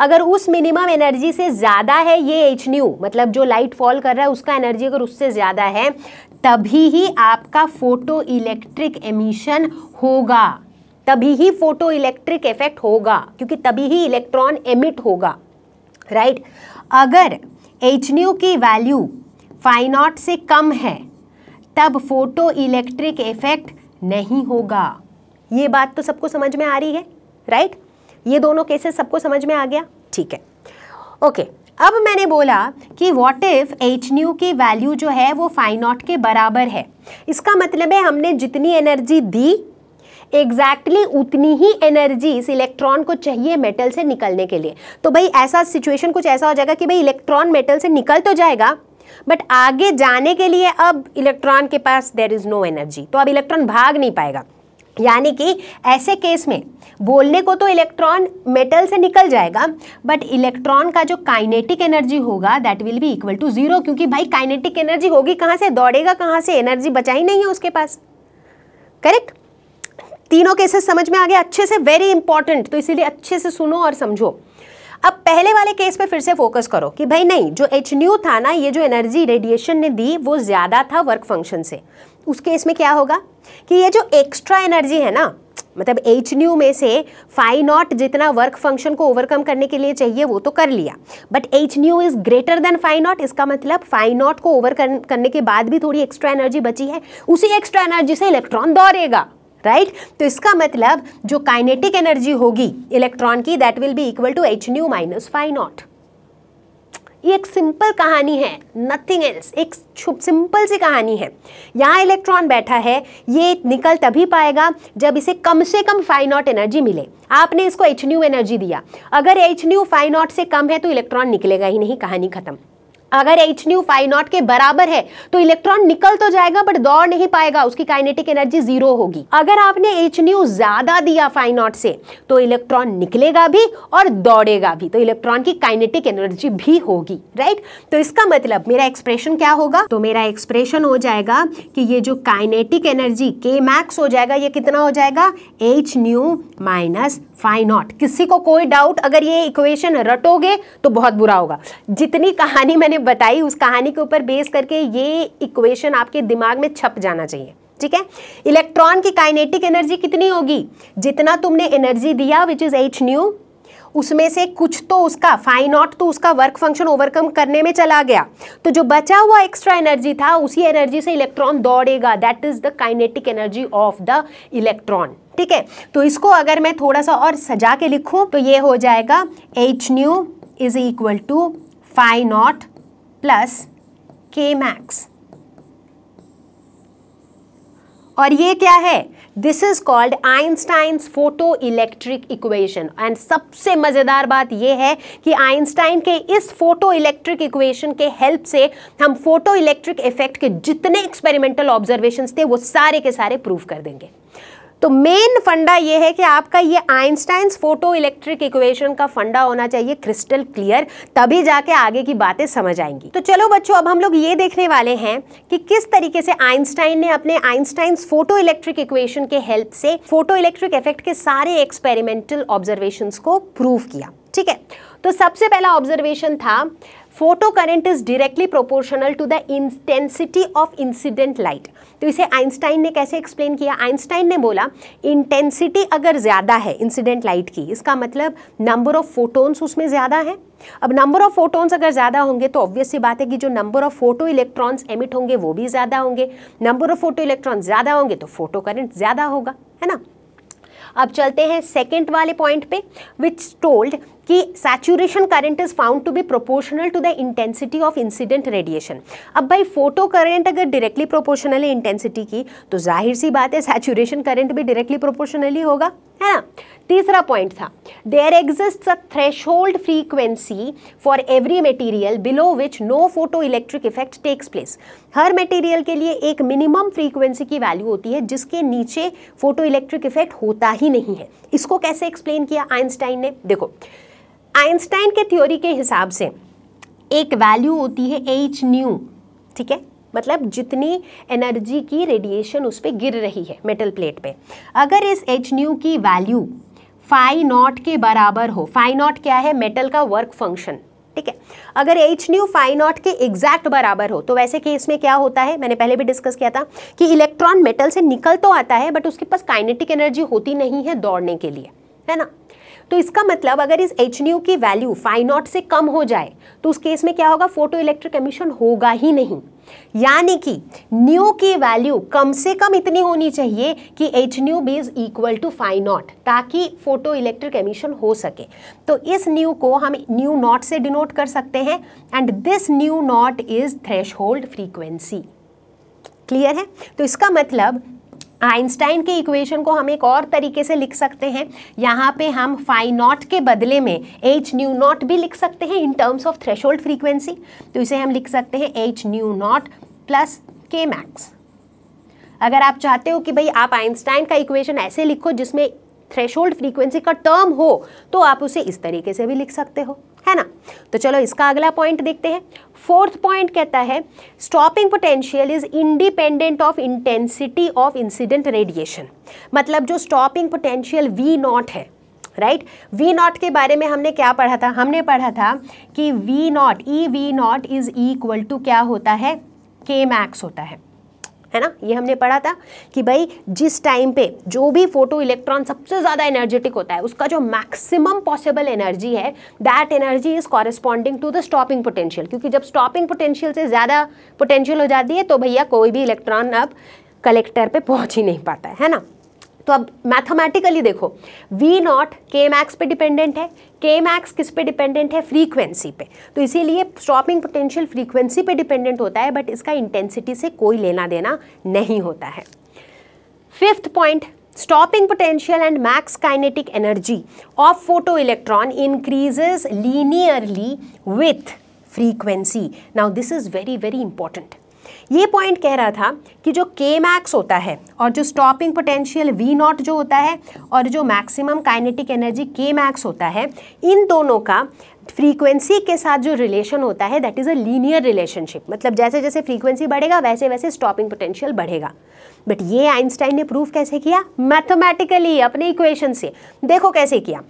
अगर उस मिनिमम एनर्जी से ज़्यादा है ये एच न्यू मतलब जो लाइट फॉल कर रहा है उसका एनर्जी अगर उससे ज़्यादा है तभी ही आपका फोटो इलेक्ट्रिक एमिशन होगा तभी ही फोटो इलेक्ट्रिक इफेक्ट होगा क्योंकि तभी ही इलेक्ट्रॉन एमिट होगा राइट अगर एच न्यू की वैल्यू फाइनॉट से कम है तब फोटो इलेक्ट्रिक इफेक्ट नहीं होगा ये बात तो सबको समझ में आ रही है राइट ये दोनों केसेस सबको समझ में आ गया ठीक है ओके अब मैंने बोला कि वॉट इफ़ एच न्यू की वैल्यू जो है वो नॉट के बराबर है इसका मतलब है हमने जितनी एनर्जी दी एग्जैक्टली exactly उतनी ही एनर्जी इस इलेक्ट्रॉन को चाहिए मेटल से निकलने के लिए तो भाई ऐसा सिचुएशन कुछ ऐसा हो जाएगा कि भाई इलेक्ट्रॉन मेटल से निकल तो जाएगा बट आगे जाने के लिए अब इलेक्ट्रॉन के पास देर इज़ नो एनर्जी तो अब इलेक्ट्रॉन भाग नहीं पाएगा यानी कि ऐसे केस में बोलने को तो इलेक्ट्रॉन मेटल से निकल जाएगा बट इलेक्ट्रॉन का जो काइनेटिक एनर्जी होगा that will be equal to zero क्योंकि भाई काइनेटिक एनर्जी होगी कहाँ से दौड़ेगा कहाँ से एनर्जी बचाई नहीं है उसके पास करेक्ट तीनों केसेस समझ में आ गए अच्छे से वेरी इंपॉर्टेंट तो इसीलिए अच्छे से सुनो और समझो अब पहले वाले केस पे फिर से फोकस करो कि भाई नहीं जो एच न्यू था ना ये जो एनर्जी रेडिएशन ने दी वो ज़्यादा था वर्क फंक्शन से उस केस में क्या होगा कि ये जो एक्स्ट्रा एनर्जी है ना मतलब एच न्यू में से फाइव नॉट जितना वर्क फंक्शन को ओवरकम करने के लिए चाहिए वो तो कर लिया but h nu is greater than phi naught इसका मतलब फाइव नॉट को ओवर करने के बाद भी थोड़ी एक्स्ट्रा एनर्जी बची है उसी एक्स्ट्रा एनर्जी से इलेक्ट्रॉन दौड़ेगा राइट right? तो इसका मतलब जो काइनेटिक एनर्जी होगी इलेक्ट्रॉन की that will be equal to h nu minus phi naught ये एक सिंपल कहानी है नथिंग एल्स एक सिंपल सी कहानी है यहाँ इलेक्ट्रॉन बैठा है ये निकल तभी पाएगा जब इसे कम से कम फाइव नॉट एनर्जी मिले आपने इसको एच न्यू एनर्जी दिया अगर एच न्यू फाइव नॉट से कम है तो इलेक्ट्रॉन निकलेगा ही नहीं कहानी खत्म अगर एच न्यू फाइव नॉट के बराबर है तो इलेक्ट्रॉन निकल तो जाएगा बट दौड़ नहीं पाएगा उसकी काइनेटिक एनर्जी जीरो होगी अगर आपने एच न्यू ज्यादा दिया फाइव नॉट से तो इलेक्ट्रॉन निकलेगा भी और दौड़ेगा भी तो इलेक्ट्रॉन की काइनेटिक एनर्जी भी होगी राइट तो इसका मतलब मेरा एक्सप्रेशन क्या होगा तो मेरा एक्सप्रेशन हो जाएगा कि ये जो काइनेटिक एनर्जी के मैक्स हो जाएगा ये कितना हो जाएगा h nu minus phi naught किसी को कोई डाउट अगर ये इक्वेशन रटोगे तो बहुत बुरा होगा जितनी कहानी मैंने बताई उस कहानी के ऊपर बेस करके ये इक्वेशन आपके दिमाग में छप जाना चाहिए ठीक है इलेक्ट्रॉन की काइनेटिक एनर्जी कितनी होगी जितना तुमने एनर्जी दिया विच इज एच न्यू उसमें से कुछ तो उसका फाइन नॉट तो उसका वर्क फंक्शन ओवरकम करने में चला गया तो जो बचा हुआ एक्स्ट्रा एनर्जी था उसी एनर्जी से इलेक्ट्रॉन दौड़ेगा that is the kinetic energy of the electron ठीक है तो इसको अगर मैं थोड़ा सा और सजा के लिखूँ तो ये हो जाएगा h nu is equal to five naught plus K max और ये क्या है this is called Einstein's photo electric equation and सबसे मज़ेदार बात यह है कि आइंस्टाइन के इस फोटो इलेक्ट्रिक इक्वेशन के हेल्प से हम फोटो इलेक्ट्रिक इफेक्ट के जितने एक्सपेरिमेंटल ऑब्जर्वेशन थे वो सारे के सारे प्रूव कर देंगे तो मेन फंडा ये है कि आपका ये आइंस्टाइन फोटो इलेक्ट्रिक इक्वेशन का फंडा होना चाहिए क्रिस्टल क्लियर तभी जाके आगे की बातें समझ आएंगी तो चलो बच्चों अब हम लोग ये देखने वाले हैं कि किस तरीके से आइंस्टाइन ने अपने आइंस्टाइन फोटो इलेक्ट्रिक इक्वेशन के हेल्प से फोटो इलेक्ट्रिक इफेक्ट के सारे एक्सपेरिमेंटल ऑब्जर्वेशन को प्रूव किया ठीक है तो सबसे पहला ऑब्जर्वेशन था photo current is directly proportional to the intensity of incident light तो इसे आइंस्टाइन ने कैसे एक्सप्लेन किया आइंस्टाइन ने बोला इंटेंसिटी अगर ज़्यादा है इंसिडेंट लाइट की इसका मतलब नंबर ऑफ फोटोन्स उसमें ज़्यादा है अब नंबर ऑफ फोटोन्स अगर ज़्यादा होंगे तो ऑब्वियस सी बात है कि जो number of photo electrons emit होंगे वो भी ज़्यादा होंगे नंबर ऑफ फोटो इलेक्ट्रॉन्स ज़्यादा होंगे तो फोटो करेंट ज़्यादा होगा है ना अब चलते हैं सेकेंड वाले पॉइंट पे विच टोल्ड कि saturation current is found to be proportional to the intensity of incident radiation अब भाई फोटो करंट अगर डायरेक्टली प्रोपोर्शनल है इंटेंसिटी की तो जाहिर सी बात है सैचुरेशन करंट भी डायरेक्टली प्रोपोर्शनली होगा है ना तीसरा पॉइंट था there exist a threshold frequency for every material below which no photo electric effect takes place हर मेटीरियल के लिए एक मिनिमम फ्रीक्वेंसी की वैल्यू होती है जिसके नीचे फोटो इलेक्ट्रिक इफेक्ट होता ही नहीं है इसको कैसे एक्सप्लेन किया आइंस्टाइन ने देखो आइंस्टाइन के थ्योरी के हिसाब से एक वैल्यू होती है एच न्यू ठीक है मतलब जितनी एनर्जी की रेडिएशन उस पर गिर रही है मेटल प्लेट पे अगर इस एच न्यू की वैल्यू फाइव नॉट के बराबर हो फाइव नॉट क्या है मेटल का वर्क फंक्शन ठीक है अगर एच न्यू फाइव नॉट के एग्जैक्ट बराबर हो तो वैसे केस में क्या होता है मैंने पहले भी डिस्कस किया था कि इलेक्ट्रॉन मेटल से निकल तो आता है बट उसके पास काइनेटिक एनर्जी होती नहीं है दौड़ने के लिए है ना तो इसका मतलब अगर इस एच की वैल्यू फाइव नॉट से कम हो जाए तो उस केस में क्या होगा फोटो इलेक्ट्रिक एमिशन होगा ही नहीं यानी कि न्यू की वैल्यू कम से कम इतनी होनी चाहिए कि h nu be is equal to five naught ताकि फोटो इलेक्ट्रिक एमिशन हो सके तो इस न्यू को हम न्यू नॉट से डिनोट कर सकते हैं and this nu naught is threshold frequency clear है तो इसका मतलब आइंस्टाइन के इक्वेशन को हम एक और तरीके से लिख सकते हैं यहाँ पे हम फाइव नॉट के बदले में एच न्यू नॉट भी लिख सकते हैं in terms of threshold frequency तो इसे हम लिख सकते हैं h nu naught plus K max अगर आप चाहते हो कि भाई आप आइंस्टाइन का इक्वेशन ऐसे लिखो जिसमें थ्रेशोल्ड फ्रीक्वेंसी का टर्म हो तो आप उसे इस तरीके से भी लिख सकते हो है ना तो चलो इसका अगला पॉइंट देखते हैं फोर्थ पॉइंट कहता है stopping potential is independent of intensity of incident radiation मतलब जो स्टॉपिंग पोटेंशियल वी नॉट है राइट वी नॉट के बारे में हमने क्या पढ़ा था हमने पढ़ा था कि V naught e V naught is equal to क्या होता है के मैक्स होता है है ना ये हमने पढ़ा था कि भाई जिस टाइम पे जो भी फोटो इलेक्ट्रॉन सबसे ज़्यादा एनर्जेटिक होता है उसका जो मैक्सिमम पॉसिबल एनर्जी है that energy is corresponding to the stopping potential क्योंकि जब स्टॉपिंग पोटेंशियल से ज़्यादा पोटेंशियल हो जाती है तो भैया कोई भी इलेक्ट्रॉन अब कलेक्टर पे पहुंच ही नहीं पाता है, है ना तो अब मैथमेटिकली देखो वी नॉट के मैक्स पे डिपेंडेंट है के मैक्स किस पे डिपेंडेंट है फ्रीक्वेंसी पे तो इसीलिए स्टॉपिंग पोटेंशियल फ्रीक्वेंसी पे डिपेंडेंट होता है बट इसका इंटेंसिटी से कोई लेना देना नहीं होता है fifth point stopping potential and max kinetic energy of photo electron increases linearly with frequency now this is very very important ये पॉइंट कह रहा था कि जो के मैक्स होता है और जो स्टॉपिंग पोटेंशियल वी नॉट जो होता है और जो maximum kinetic energy K max होता है इन दोनों का फ्रीक्वेंसी के साथ जो रिलेशन होता है that is a linear relationship मतलब जैसे जैसे फ्रीक्वेंसी बढ़ेगा वैसे वैसे स्टॉपिंग पोटेंशियल बढ़ेगा बट ये आइंस्टाइन ने प्रूव कैसे किया मैथमेटिकली अपने इक्वेशन से देखो कैसे किया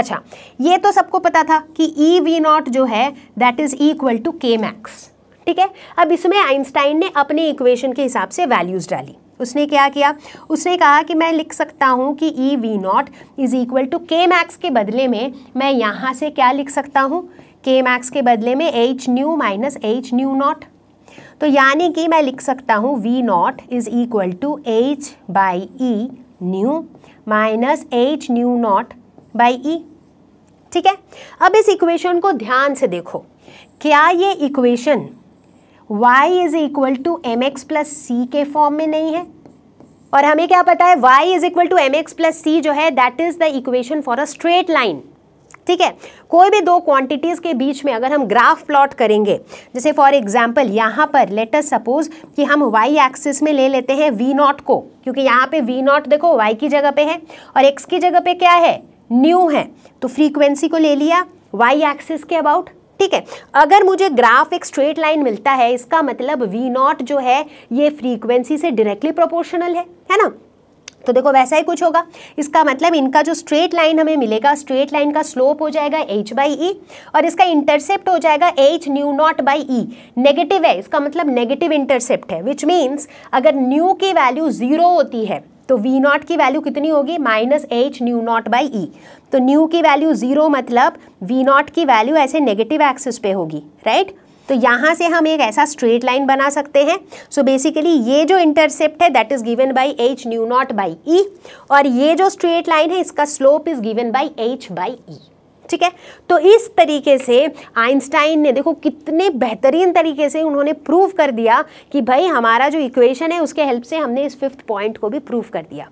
अच्छा ये तो सबको पता था कि ई वी नॉट जो है that is equal to K max ठीक है अब इसमें आइंस्टाइन ने अपने इक्वेशन के हिसाब से वैल्यूज़ डाली उसने क्या किया उसने कहा कि मैं लिख सकता हूँ कि e V naught is equal to K max के बदले में मैं यहाँ से क्या लिख सकता हूँ के मैक्स के बदले में h nu minus h nu naught तो यानी कि मैं लिख सकता हूँ V naught is equal to h by e nu minus h nu naught by e ठीक है अब इस इक्वेशन को ध्यान से देखो क्या ये equation y is equal to m x plus c के फॉर्म में नहीं है और हमें क्या पता है y is equal to m x plus c जो है that is the equation for a straight line ठीक है कोई भी दो क्वांटिटीज़ के बीच में अगर हम ग्राफ प्लॉट करेंगे जैसे फॉर एग्जाम्पल यहाँ पर अस सपोज कि हम y एक्सिस में ले लेते हैं v नॉट को क्योंकि यहाँ पे v नॉट देखो y की जगह पे है और x की जगह पे क्या है न्यू है तो फ्रीक्वेंसी को ले लिया y एक्सिस के अबाउट ठीक है अगर मुझे ग्राफ एक स्ट्रेट लाइन मिलता है इसका मतलब वी नॉट जो है ये फ्रीक्वेंसी से डायरेक्टली प्रोपोर्शनल है है ना तो देखो वैसा ही कुछ होगा इसका मतलब इनका जो स्ट्रेट लाइन हमें मिलेगा स्ट्रेट लाइन का स्लोप हो जाएगा h बाई ई e और इसका इंटरसेप्ट हो जाएगा h nu naught by e negative है इसका मतलब नेगेटिव इंटरसेप्ट है विच मीन्स अगर न्यू की वैल्यू ज़ीरो होती है तो वी नॉट की वैल्यू कितनी होगी minus h nu naught by e तो न्यू की वैल्यू ज़ीरो मतलब वी नॉट की वैल्यू ऐसे नेगेटिव एक्सिस पे होगी राइट तो यहाँ से हम एक ऐसा स्ट्रेट लाइन बना सकते हैं सो so बेसिकली ये जो इंटरसेप्ट है that is given by h nu naught by e और ये जो स्ट्रेट लाइन है इसका slope is given by h by e ठीक है तो इस तरीके से आइंस्टाइन ने देखो कितने बेहतरीन तरीके से उन्होंने प्रूव कर दिया कि भाई हमारा जो इक्वेशन है उसके हेल्प से हमने इस फिफ्थ पॉइंट को भी प्रूव कर दिया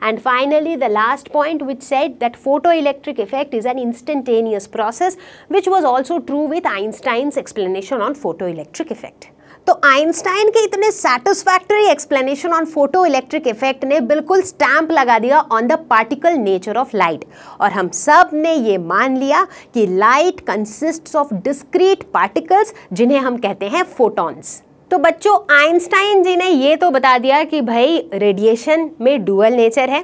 And finally, the last point which said that photoelectric effect is an instantaneous process which was also true with Einstein's explanation on photoelectric effect. तो आइंस्टाइन के इतने satisfactory explanation on photoelectric effect ने बिल्कुल stamp लगा दिया on the particle nature of light और हम सब ने ये मान लिया कि light consists of discrete particles जिन्हें हम कहते हैं फोटॉन्स तो बच्चों आइंस्टाइन जी ने ये तो बता दिया कि भाई रेडिएशन में डुअल नेचर है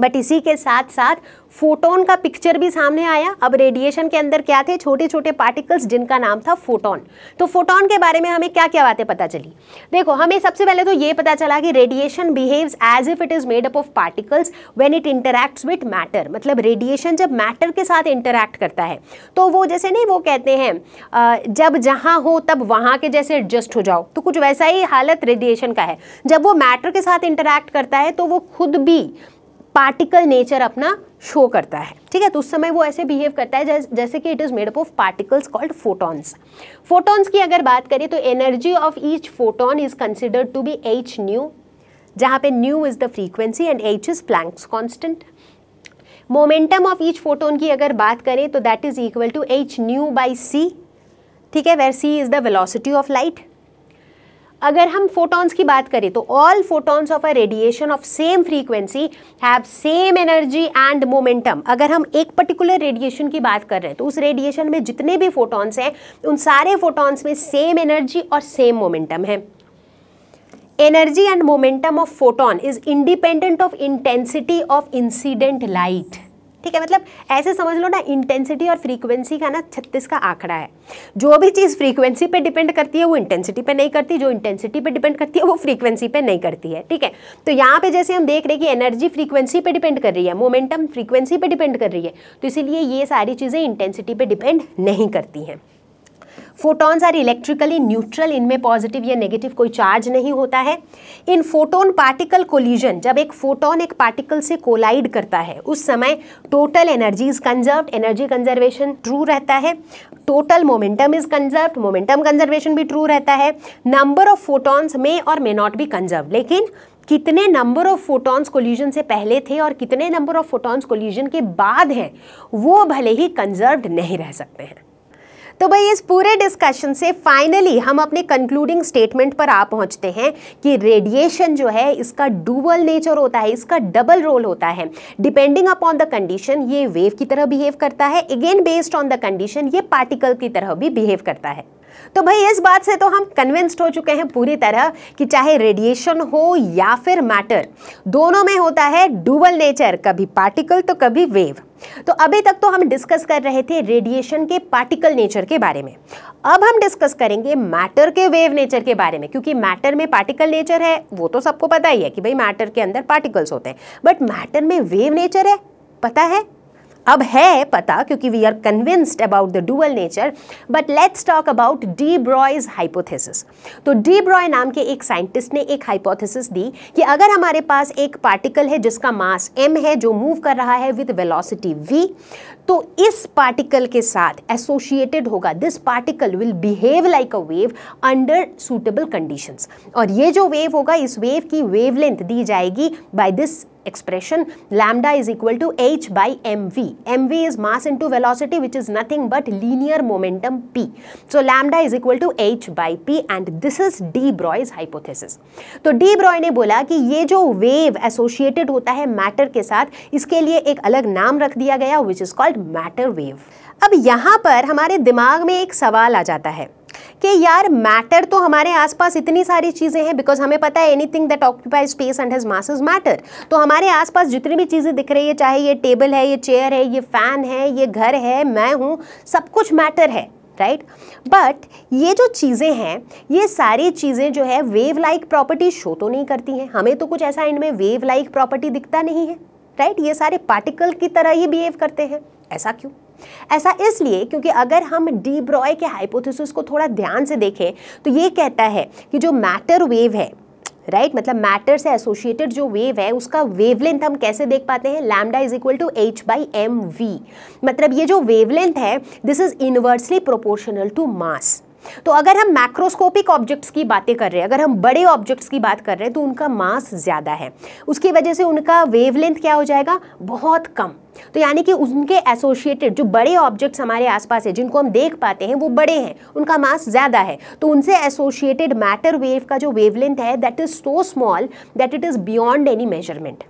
बट इसी के साथ साथ फोटोन का पिक्चर भी सामने आया अब रेडिएशन के अंदर क्या थे छोटे छोटे पार्टिकल्स जिनका नाम था फोटोन तो फोटोन के बारे में हमें क्या क्या बातें पता चली देखो हमें सबसे पहले तो ये पता चला कि radiation behaves as if it is made up of particles when it interacts with matter मतलब रेडिएशन जब मैटर के साथ इंटरैक्ट करता है तो वो जैसे नहीं वो कहते हैं जब जहाँ हो तब वहाँ के जैसे एडजस्ट हो जाओ तो कुछ वैसा ही हालत रेडिएशन का है जब वो मैटर के साथ इंटरैक्ट करता है तो वो खुद भी पार्टिकल नेचर अपना शो करता है ठीक है तो उस समय वो ऐसे बिहेव करता है जैसे, जैसे कि it is made up of particles called photons photons की अगर बात करें तो energy of each photon is considered to be h nu जहाँ पे nu is the frequency and h is Planck's constant momentum of each photon की अगर बात करें तो that is equal to h nu by c ठीक है where c is the velocity of light अगर हम फोटॉन्स की बात करें तो all photons of a radiation of same frequency have same energy and momentum अगर हम एक पर्टिकुलर रेडिएशन की बात कर रहे हैं तो उस रेडिएशन में जितने भी फोटॉन्स हैं उन सारे फोटॉन्स में सेम एनर्जी और सेम मोमेंटम है energy and momentum of photon is independent of intensity of incident light ठीक है मतलब ऐसे समझ लो ना इंटेंसिटी और फ्रीक्वेंसी का ना छत्तीस का आंकड़ा है जो भी चीज़ फ्रीक्वेंसी पे डिपेंड करती है वो इंटेंसिटी पे नहीं करती जो इंटेंसिटी पे डिपेंड करती है वो फ्रीक्वेंसी पे नहीं करती है ठीक है तो यहाँ पे जैसे हम देख रहे हैं कि एनर्जी फ्रीक्वेंसी पे डिपेंड कर रही है मोमेंटम फ्रीक्वेंसी पे डिपेंड कर रही है तो इसीलिए ये सारी चीज़ें इंटेंसिटी पे डिपेंड नहीं करती हैं फोटॉन्स आर इलेक्ट्रिकली न्यूट्रल इनमें पॉजिटिव या नेगेटिव कोई चार्ज नहीं होता है इन फोटोन पार्टिकल कोलिजन जब एक फोटोन एक पार्टिकल से कोलाइड करता है उस समय total energy is conserve energy conservation true रहता है total momentum is conserve momentum conservation भी ट्रू रहता है नंबर ऑफ फोटॉन्स में और मे नॉट बी कंजर्व लेकिन कितने नंबर ऑफ फोटॉन्स कोल्यूजन से पहले थे और कितने नंबर ऑफ फोटॉन्स कोल्यूजन के बाद हैं वो भले ही कंजर्व्ड नहीं रह सकते हैं तो भाई इस पूरे डिस्कशन से फाइनली हम अपने कंक्लूडिंग स्टेटमेंट पर आ पहुंचते हैं कि रेडिएशन जो है इसका डूबल नेचर होता है इसका डबल रोल होता है डिपेंडिंग अपॉन द कंडीशन ये वेव की तरह बिहेव करता है again based on the condition ये पार्टिकल की तरह भी बिहेव करता है तो भाई इस बात से तो हम कन्विंस्ड हो चुके हैं पूरी तरह कि चाहे रेडिएशन हो या फिर मैटर दोनों में होता है डुबल नेचर कभी पार्टिकल तो कभी वेव तो अभी तक तो हम डिस्कस कर रहे थे रेडिएशन के पार्टिकल नेचर के बारे में अब हम डिस्कस करेंगे मैटर के वेव नेचर के बारे में क्योंकि मैटर में पार्टिकल नेचर है वो तो सबको पता ही है कि भाई मैटर के अंदर पार्टिकल्स होते हैं बट मैटर में वेव नेचर है पता है अब है पता क्योंकि we are convinced about the dual nature but let's talk about de Broglie's hypothesis तो डी ब्रॉय नाम के एक साइंटिस्ट ने एक हाइपोथेसिस दी कि अगर हमारे पास एक पार्टिकल है जिसका मास m है जो मूव कर रहा है विद वेलोसिटी v तो इस पार्टिकल के साथ एसोसिएटेड होगा this particle will behave like a wave under suitable condition और ये जो वेव होगा इस वेव की वेवलेंथ दी जाएगी by this expression lambda is equal to h by m v m v is mass into velocity which is nothing but linear momentum p so lambda is equal to h by p and this is de Broglie's hypothesis तो de Broglie ने बोला कि ये जो wave associated होता है matter के साथ इसके लिए एक अलग नाम रख दिया गया which is called matter wave अब यहाँ पर हमारे दिमाग में एक सवाल आ जाता है कि यार मैटर तो हमारे आसपास इतनी सारी चीज़ें हैं बिकॉज हमें पता है anything that occupy space and his mass is matter तो हमारे आसपास जितनी भी चीज़ें दिख रही है चाहे ये टेबल है ये चेयर है ये फ़ैन है ये घर है मैं हूँ सब कुछ मैटर है राइट right? बट ये जो चीज़ें हैं ये सारी चीज़ें जो है वेव लाइक प्रॉपर्टी शो तो नहीं करती हैं हमें तो कुछ ऐसा इनमें वेव लाइक प्रॉपर्टी दिखता नहीं है राइट ये सारे पार्टिकल की तरह ही बिहेव करते हैं ऐसा क्यों ऐसा इसलिए क्योंकि अगर हम डी ब्रॉय के हाइपोथेसिस को थोड़ा ध्यान से देखें तो ये कहता है कि जो मैटर वेव है राइट right? मतलब मैटर से एसोसिएटेड जो वेव है उसका वेवलेंथ हम कैसे देख पाते हैं lambda is equal to h by m v मतलब ये जो वेवलेंथ है this is inversely proportional to mass तो अगर हम मैक्रोस्कोपिक ऑब्जेक्ट्स की बातें कर रहे हैं अगर हम बड़े ऑब्जेक्ट्स की बात कर रहे हैं तो उनका मास ज़्यादा है उसकी वजह से उनका वेवलेंथ क्या हो जाएगा बहुत कम तो यानी कि उनके एसोशिएटेड जो बड़े ऑब्जेक्ट्स हमारे आसपास है जिनको हम देख पाते हैं वो बड़े हैं उनका मास ज़्यादा है तो उनसे एसोशिएटेड मैटर वेव का जो वेवलेंथ है that is so small that it is beyond any measurement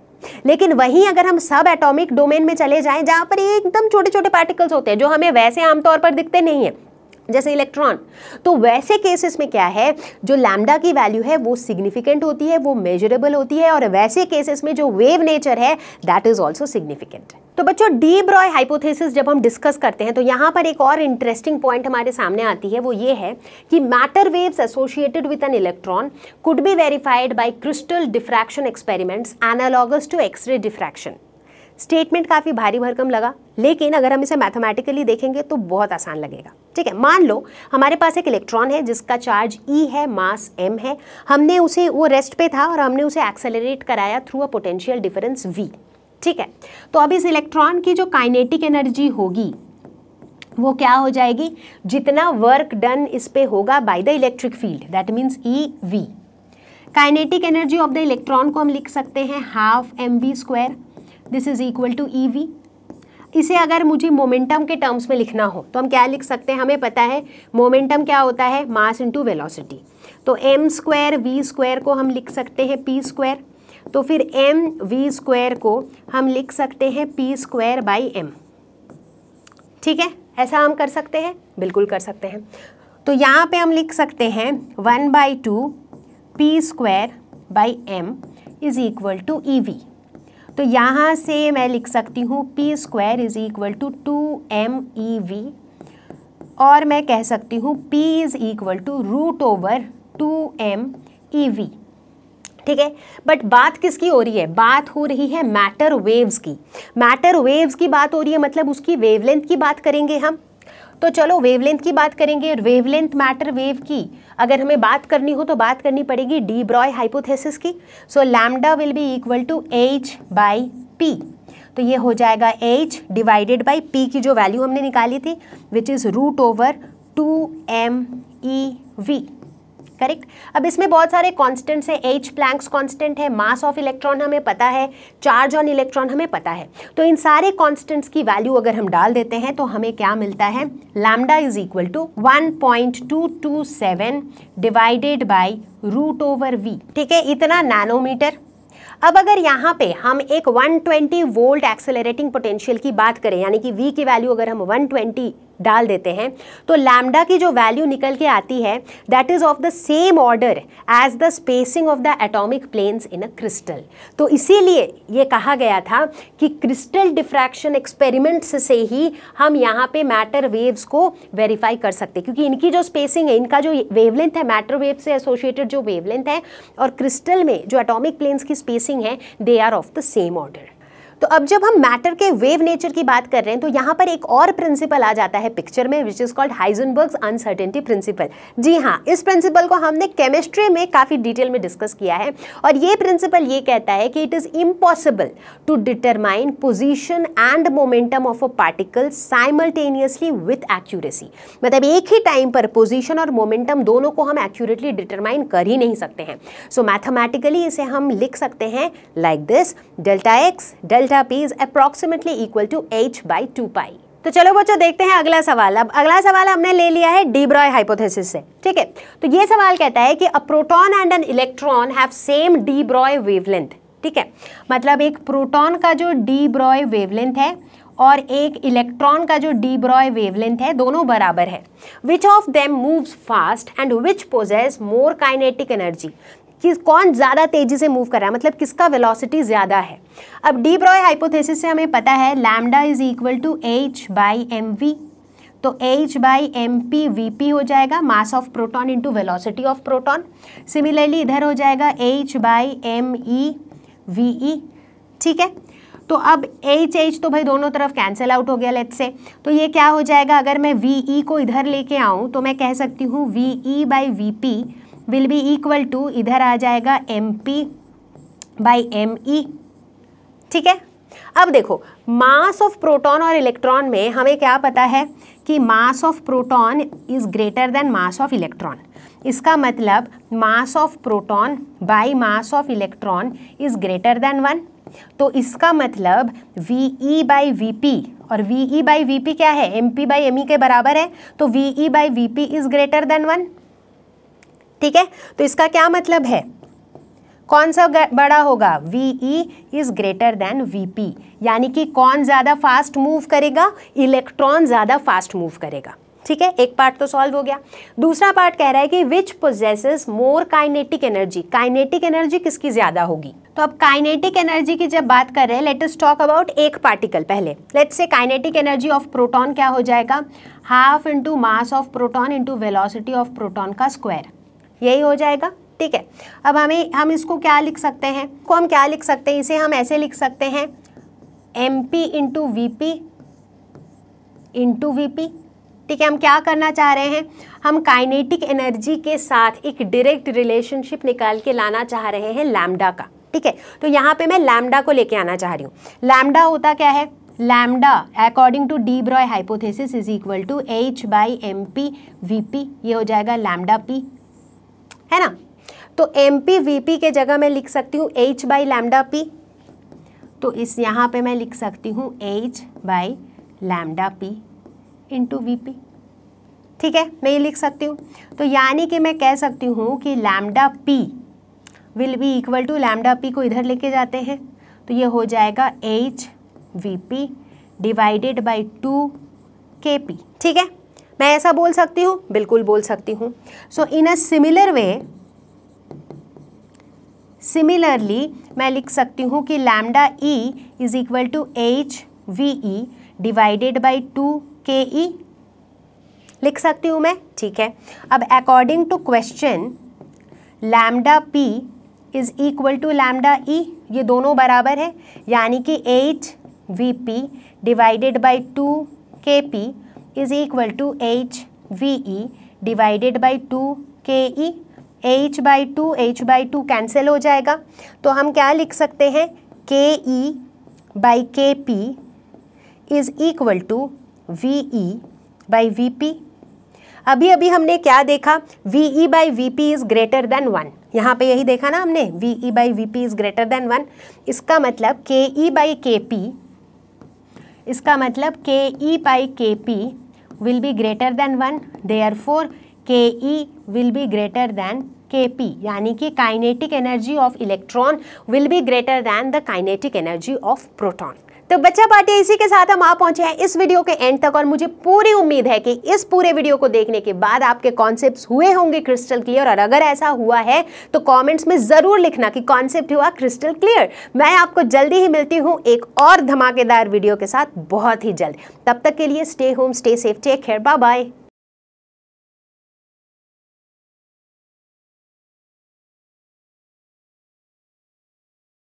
लेकिन वहीं अगर हम सब एटॉमिक डोमेन में चले जाएं जहाँ पर एकदम छोटे छोटे पार्टिकल्स होते हैं जो हमें वैसे आमतौर पर दिखते नहीं हैं जैसे इलेक्ट्रॉन तो वैसे केसेस में क्या है जो लैमडा की वैल्यू है वो सिग्निफिकेंट होती है वो मेजरेबल होती है और वैसे केसेस में जो वेव नेचर है दैट इज ऑल्सो सिग्निफिकेंट तो बच्चों डी ब्रॉय हाइपोथेसिस जब हम डिस्कस करते हैं तो यहाँ पर एक और इंटरेस्टिंग पॉइंट हमारे सामने आती है वो ये है कि matter waves associated with an electron could be verified by crystal diffraction experiments analogous to x ray diffraction statement काफ़ी भारी भरकम लगा लेकिन अगर हम इसे मैथमेटिकली देखेंगे तो बहुत आसान लगेगा ठीक है मान लो हमारे पास एक इलेक्ट्रॉन है जिसका चार्ज ई e है मास एम है हमने उसे वो रेस्ट पे था और हमने उसे एक्सेलरेट कराया through a potential difference V ठीक है तो अब इस इलेक्ट्रॉन की जो काइनेटिक एनर्जी होगी वो क्या हो जाएगी जितना वर्क डन इस पे होगा by the electric field that means e V kinetic energy of the electron को हम लिख सकते हैं half m v square this is equal to e V इसे अगर मुझे मोमेंटम के टर्म्स में लिखना हो तो हम क्या लिख सकते हैं हमें पता है मोमेंटम क्या होता है मास इंटू वेलोसिटी तो एम स्क्वायर वी स्क्वायर को हम लिख सकते हैं पी स्क्वायर तो फिर एम वी स्क्वायर को हम लिख सकते हैं पी स्क्वायर बाई एम ठीक है ऐसा हम कर सकते हैं बिल्कुल कर सकते हैं तो यहाँ पे हम लिख सकते हैं one by two p square by m is equal to e V तो यहाँ से मैं लिख सकती हूँ p square is equal to two m e V और मैं कह सकती हूँ p is equal to root over two m e V ठीक है बट बात किसकी हो रही है बात हो रही है मैटर वेव्स की मैटर वेव्स की बात हो रही है मतलब उसकी वेवलेंथ की बात करेंगे हम तो चलो वेवलेंथ की बात करेंगे वेवलेंथ मैटर वेव की अगर हमें बात करनी हो तो बात करनी पड़ेगी डी ब्रॉय हाइपोथेसिस की so lambda will be equal to h by p तो ये हो जाएगा एच डिवाइडेड बाई पी की जो वैल्यू हमने निकाली थी which is root over two m e V correct अब इसमें बहुत सारे कॉन्स्टेंट्स हैं एच प्लैंक्स कॉन्स्टेंट है मास ऑफ इलेक्ट्रॉन हमें पता है चार्ज ऑन इलेक्ट्रॉन हमें पता है तो इन सारे कॉन्स्टेंट्स की वैल्यू अगर हम डाल देते हैं तो हमें क्या मिलता है lambda is equal to 1.227 divided by root over V ठीक है इतना नैनोमीटर अब अगर यहाँ पे हम एक 120 वोल्ट एक्सेलरेटिंग पोटेंशियल की बात करें यानी कि V की वैल्यू अगर हम 120 ट्वेंटी डाल देते हैं तो लैमडा की जो वैल्यू निकल के आती है that is of the same order as the spacing of the atomic planes in a crystal तो इसीलिए ये कहा गया था कि क्रिस्टल डिफ्रैक्शन एक्सपेरिमेंट्स से ही हम यहाँ पे मैटर वेव्स को वेरीफाई कर सकते क्योंकि इनकी जो स्पेसिंग है इनका जो वेवलेंथ है मैटर वेव से एसोसिएटेड जो वेवलेंथ है और क्रिस्टल में जो एटोमिक प्लेन्स की स्पेसिंग है they are of the same order तो अब जब हम मैटर के वेव नेचर की बात कर रहे हैं तो यहाँ पर एक और प्रिंसिपल आ जाता है पिक्चर में which is called Heisenberg's uncertainty principle जी हाँ इस प्रिंसिपल को हमने केमिस्ट्री में काफ़ी डिटेल में डिस्कस किया है और ये प्रिंसिपल ये कहता है कि it is impossible to determine position and momentum of a particle simultaneously with accuracy मतलब एक ही टाइम पर पोजिशन और मोमेंटम दोनों को हम एक्यूरेटली डिटरमाइन कर ही नहीं सकते हैं सो so, मैथमेटिकली इसे हम लिख सकते हैं like this delta x delta delta p is approximately equal to h by two pi तो चलो बच्चों देखते हैं अगला सवाल अब अगला सवाल हमने ले लिया है डीब्रॉय हाइपोथेसिस से ठीक है तो ये सवाल कहता है कि a proton and an electron have same de Broglie wavelength ठीक है मतलब एक प्रोटॉन का जो डीब्रॉय वेवलेंथ है और एक इलेक्ट्रॉन का जो डीब्रॉय वेवलेंथ है दोनों बराबर है which of them moves fast and which possesses more kinetic energy कि कौन ज़्यादा तेज़ी से मूव कर रहा है मतलब किसका वेलोसिटी ज़्यादा है अब डी ब्रॉय हाइपोथेसिस से हमें पता है lambda is equal to h by m v तो h by m p v p हो जाएगा mass of proton into velocity of proton similarly इधर हो जाएगा h by m e v e ठीक है तो अब एच एच तो भाई दोनों तरफ कैंसिल आउट हो गया लेट से तो ये क्या हो जाएगा अगर मैं वी ई e को इधर लेके आऊँ तो मैं कह सकती हूँ v e by v p will be equal to इधर आ जाएगा m p by m e ठीक है अब देखो मास ऑफ प्रोटॉन और इलेक्ट्रॉन में हमें क्या पता है कि mass of proton is greater than mass of electron इसका मतलब mass of proton by mass of electron is greater than one तो इसका मतलब v e by v p और v e by v p क्या है m p by m e के बराबर है तो v e by v p is greater than one ठीक है तो इसका क्या मतलब है कौन सा बड़ा होगा v e is greater than v p यानी कि कौन ज़्यादा फास्ट मूव करेगा इलेक्ट्रॉन ज़्यादा फास्ट मूव करेगा ठीक है एक पार्ट तो सॉल्व हो गया दूसरा पार्ट कह रहा है कि which possesses more kinetic energy kinetic energy किसकी ज़्यादा होगी तो अब काइनेटिक एनर्जी की जब बात कर रहे हैं लेट अस टॉक अबाउट एक पार्टिकल पहले let's say kinetic energy of proton क्या हो जाएगा half into mass of proton into velocity of proton का स्क्वायर यही हो जाएगा ठीक है अब हमें हम इसको क्या लिख सकते हैं को हम क्या लिख सकते हैं इसे हम ऐसे लिख सकते हैं m p into v p into v p ठीक है हम क्या करना चाह रहे हैं हम काइनेटिक एनर्जी के साथ एक डायरेक्ट रिलेशनशिप निकाल के लाना चाह रहे हैं लैमडा का ठीक है तो यहाँ पे मैं लैमडा को लेके आना चाह रही हूँ लैमडा होता क्या है lambda according to de Broglie hypothesis is equal to h by m p v p ये हो जाएगा लैम्डा पी है ना तो एम पी वी पी के जगह मैं लिख सकती हूँ एच बाई लैमडा पी तो इस यहाँ पे मैं लिख सकती हूँ h by lambda p into v p ठीक है मैं ये लिख सकती हूँ तो यानी कि मैं कह सकती हूँ कि lambda p will be equal to lambda p को इधर लेके जाते हैं तो ये हो जाएगा h v p divided by two k p ठीक है मैं ऐसा बोल सकती हूँ बिल्कुल बोल सकती हूँ सो इन अ सिमिलर वे सिमिलरली मैं लिख सकती हूँ कि lambda e is equal to h v e divided by two k e लिख सकती हूँ मैं ठीक है अब according to question lambda p is equal to lambda e ये दोनों बराबर है यानी कि h v p divided by two k p is equal to h v e divided by two k e h by two h by two cancel हो जाएगा तो हम क्या लिख सकते हैं k e by k p is equal to v e by v p अभी अभी हमने क्या देखा v e by v p is greater than one यहाँ पे यही देखा ना हमने v e by v p is greater than one इसका मतलब k e by k P इसका मतलब k e by k p will be greater than one therefore k e will be greater than k p यानी कि kinetic energy of electron will be greater than the kinetic energy of proton तो बच्चा party इसी के साथ हम आ पहुंचे हैं इस वीडियो के एंड तक और मुझे पूरी उम्मीद है कि इस पूरे वीडियो को देखने के बाद आपके कॉन्सेप्ट हुए होंगे क्रिस्टल क्लियर और अगर ऐसा हुआ है तो कॉमेंट्स में ज़रूर लिखना कि कॉन्सेप्ट हुआ क्रिस्टल क्लियर मैं आपको जल्दी ही मिलती हूँ एक और धमाकेदार वीडियो के साथ बहुत ही जल्द तब तक के लिए stay home stay safe take care bye bye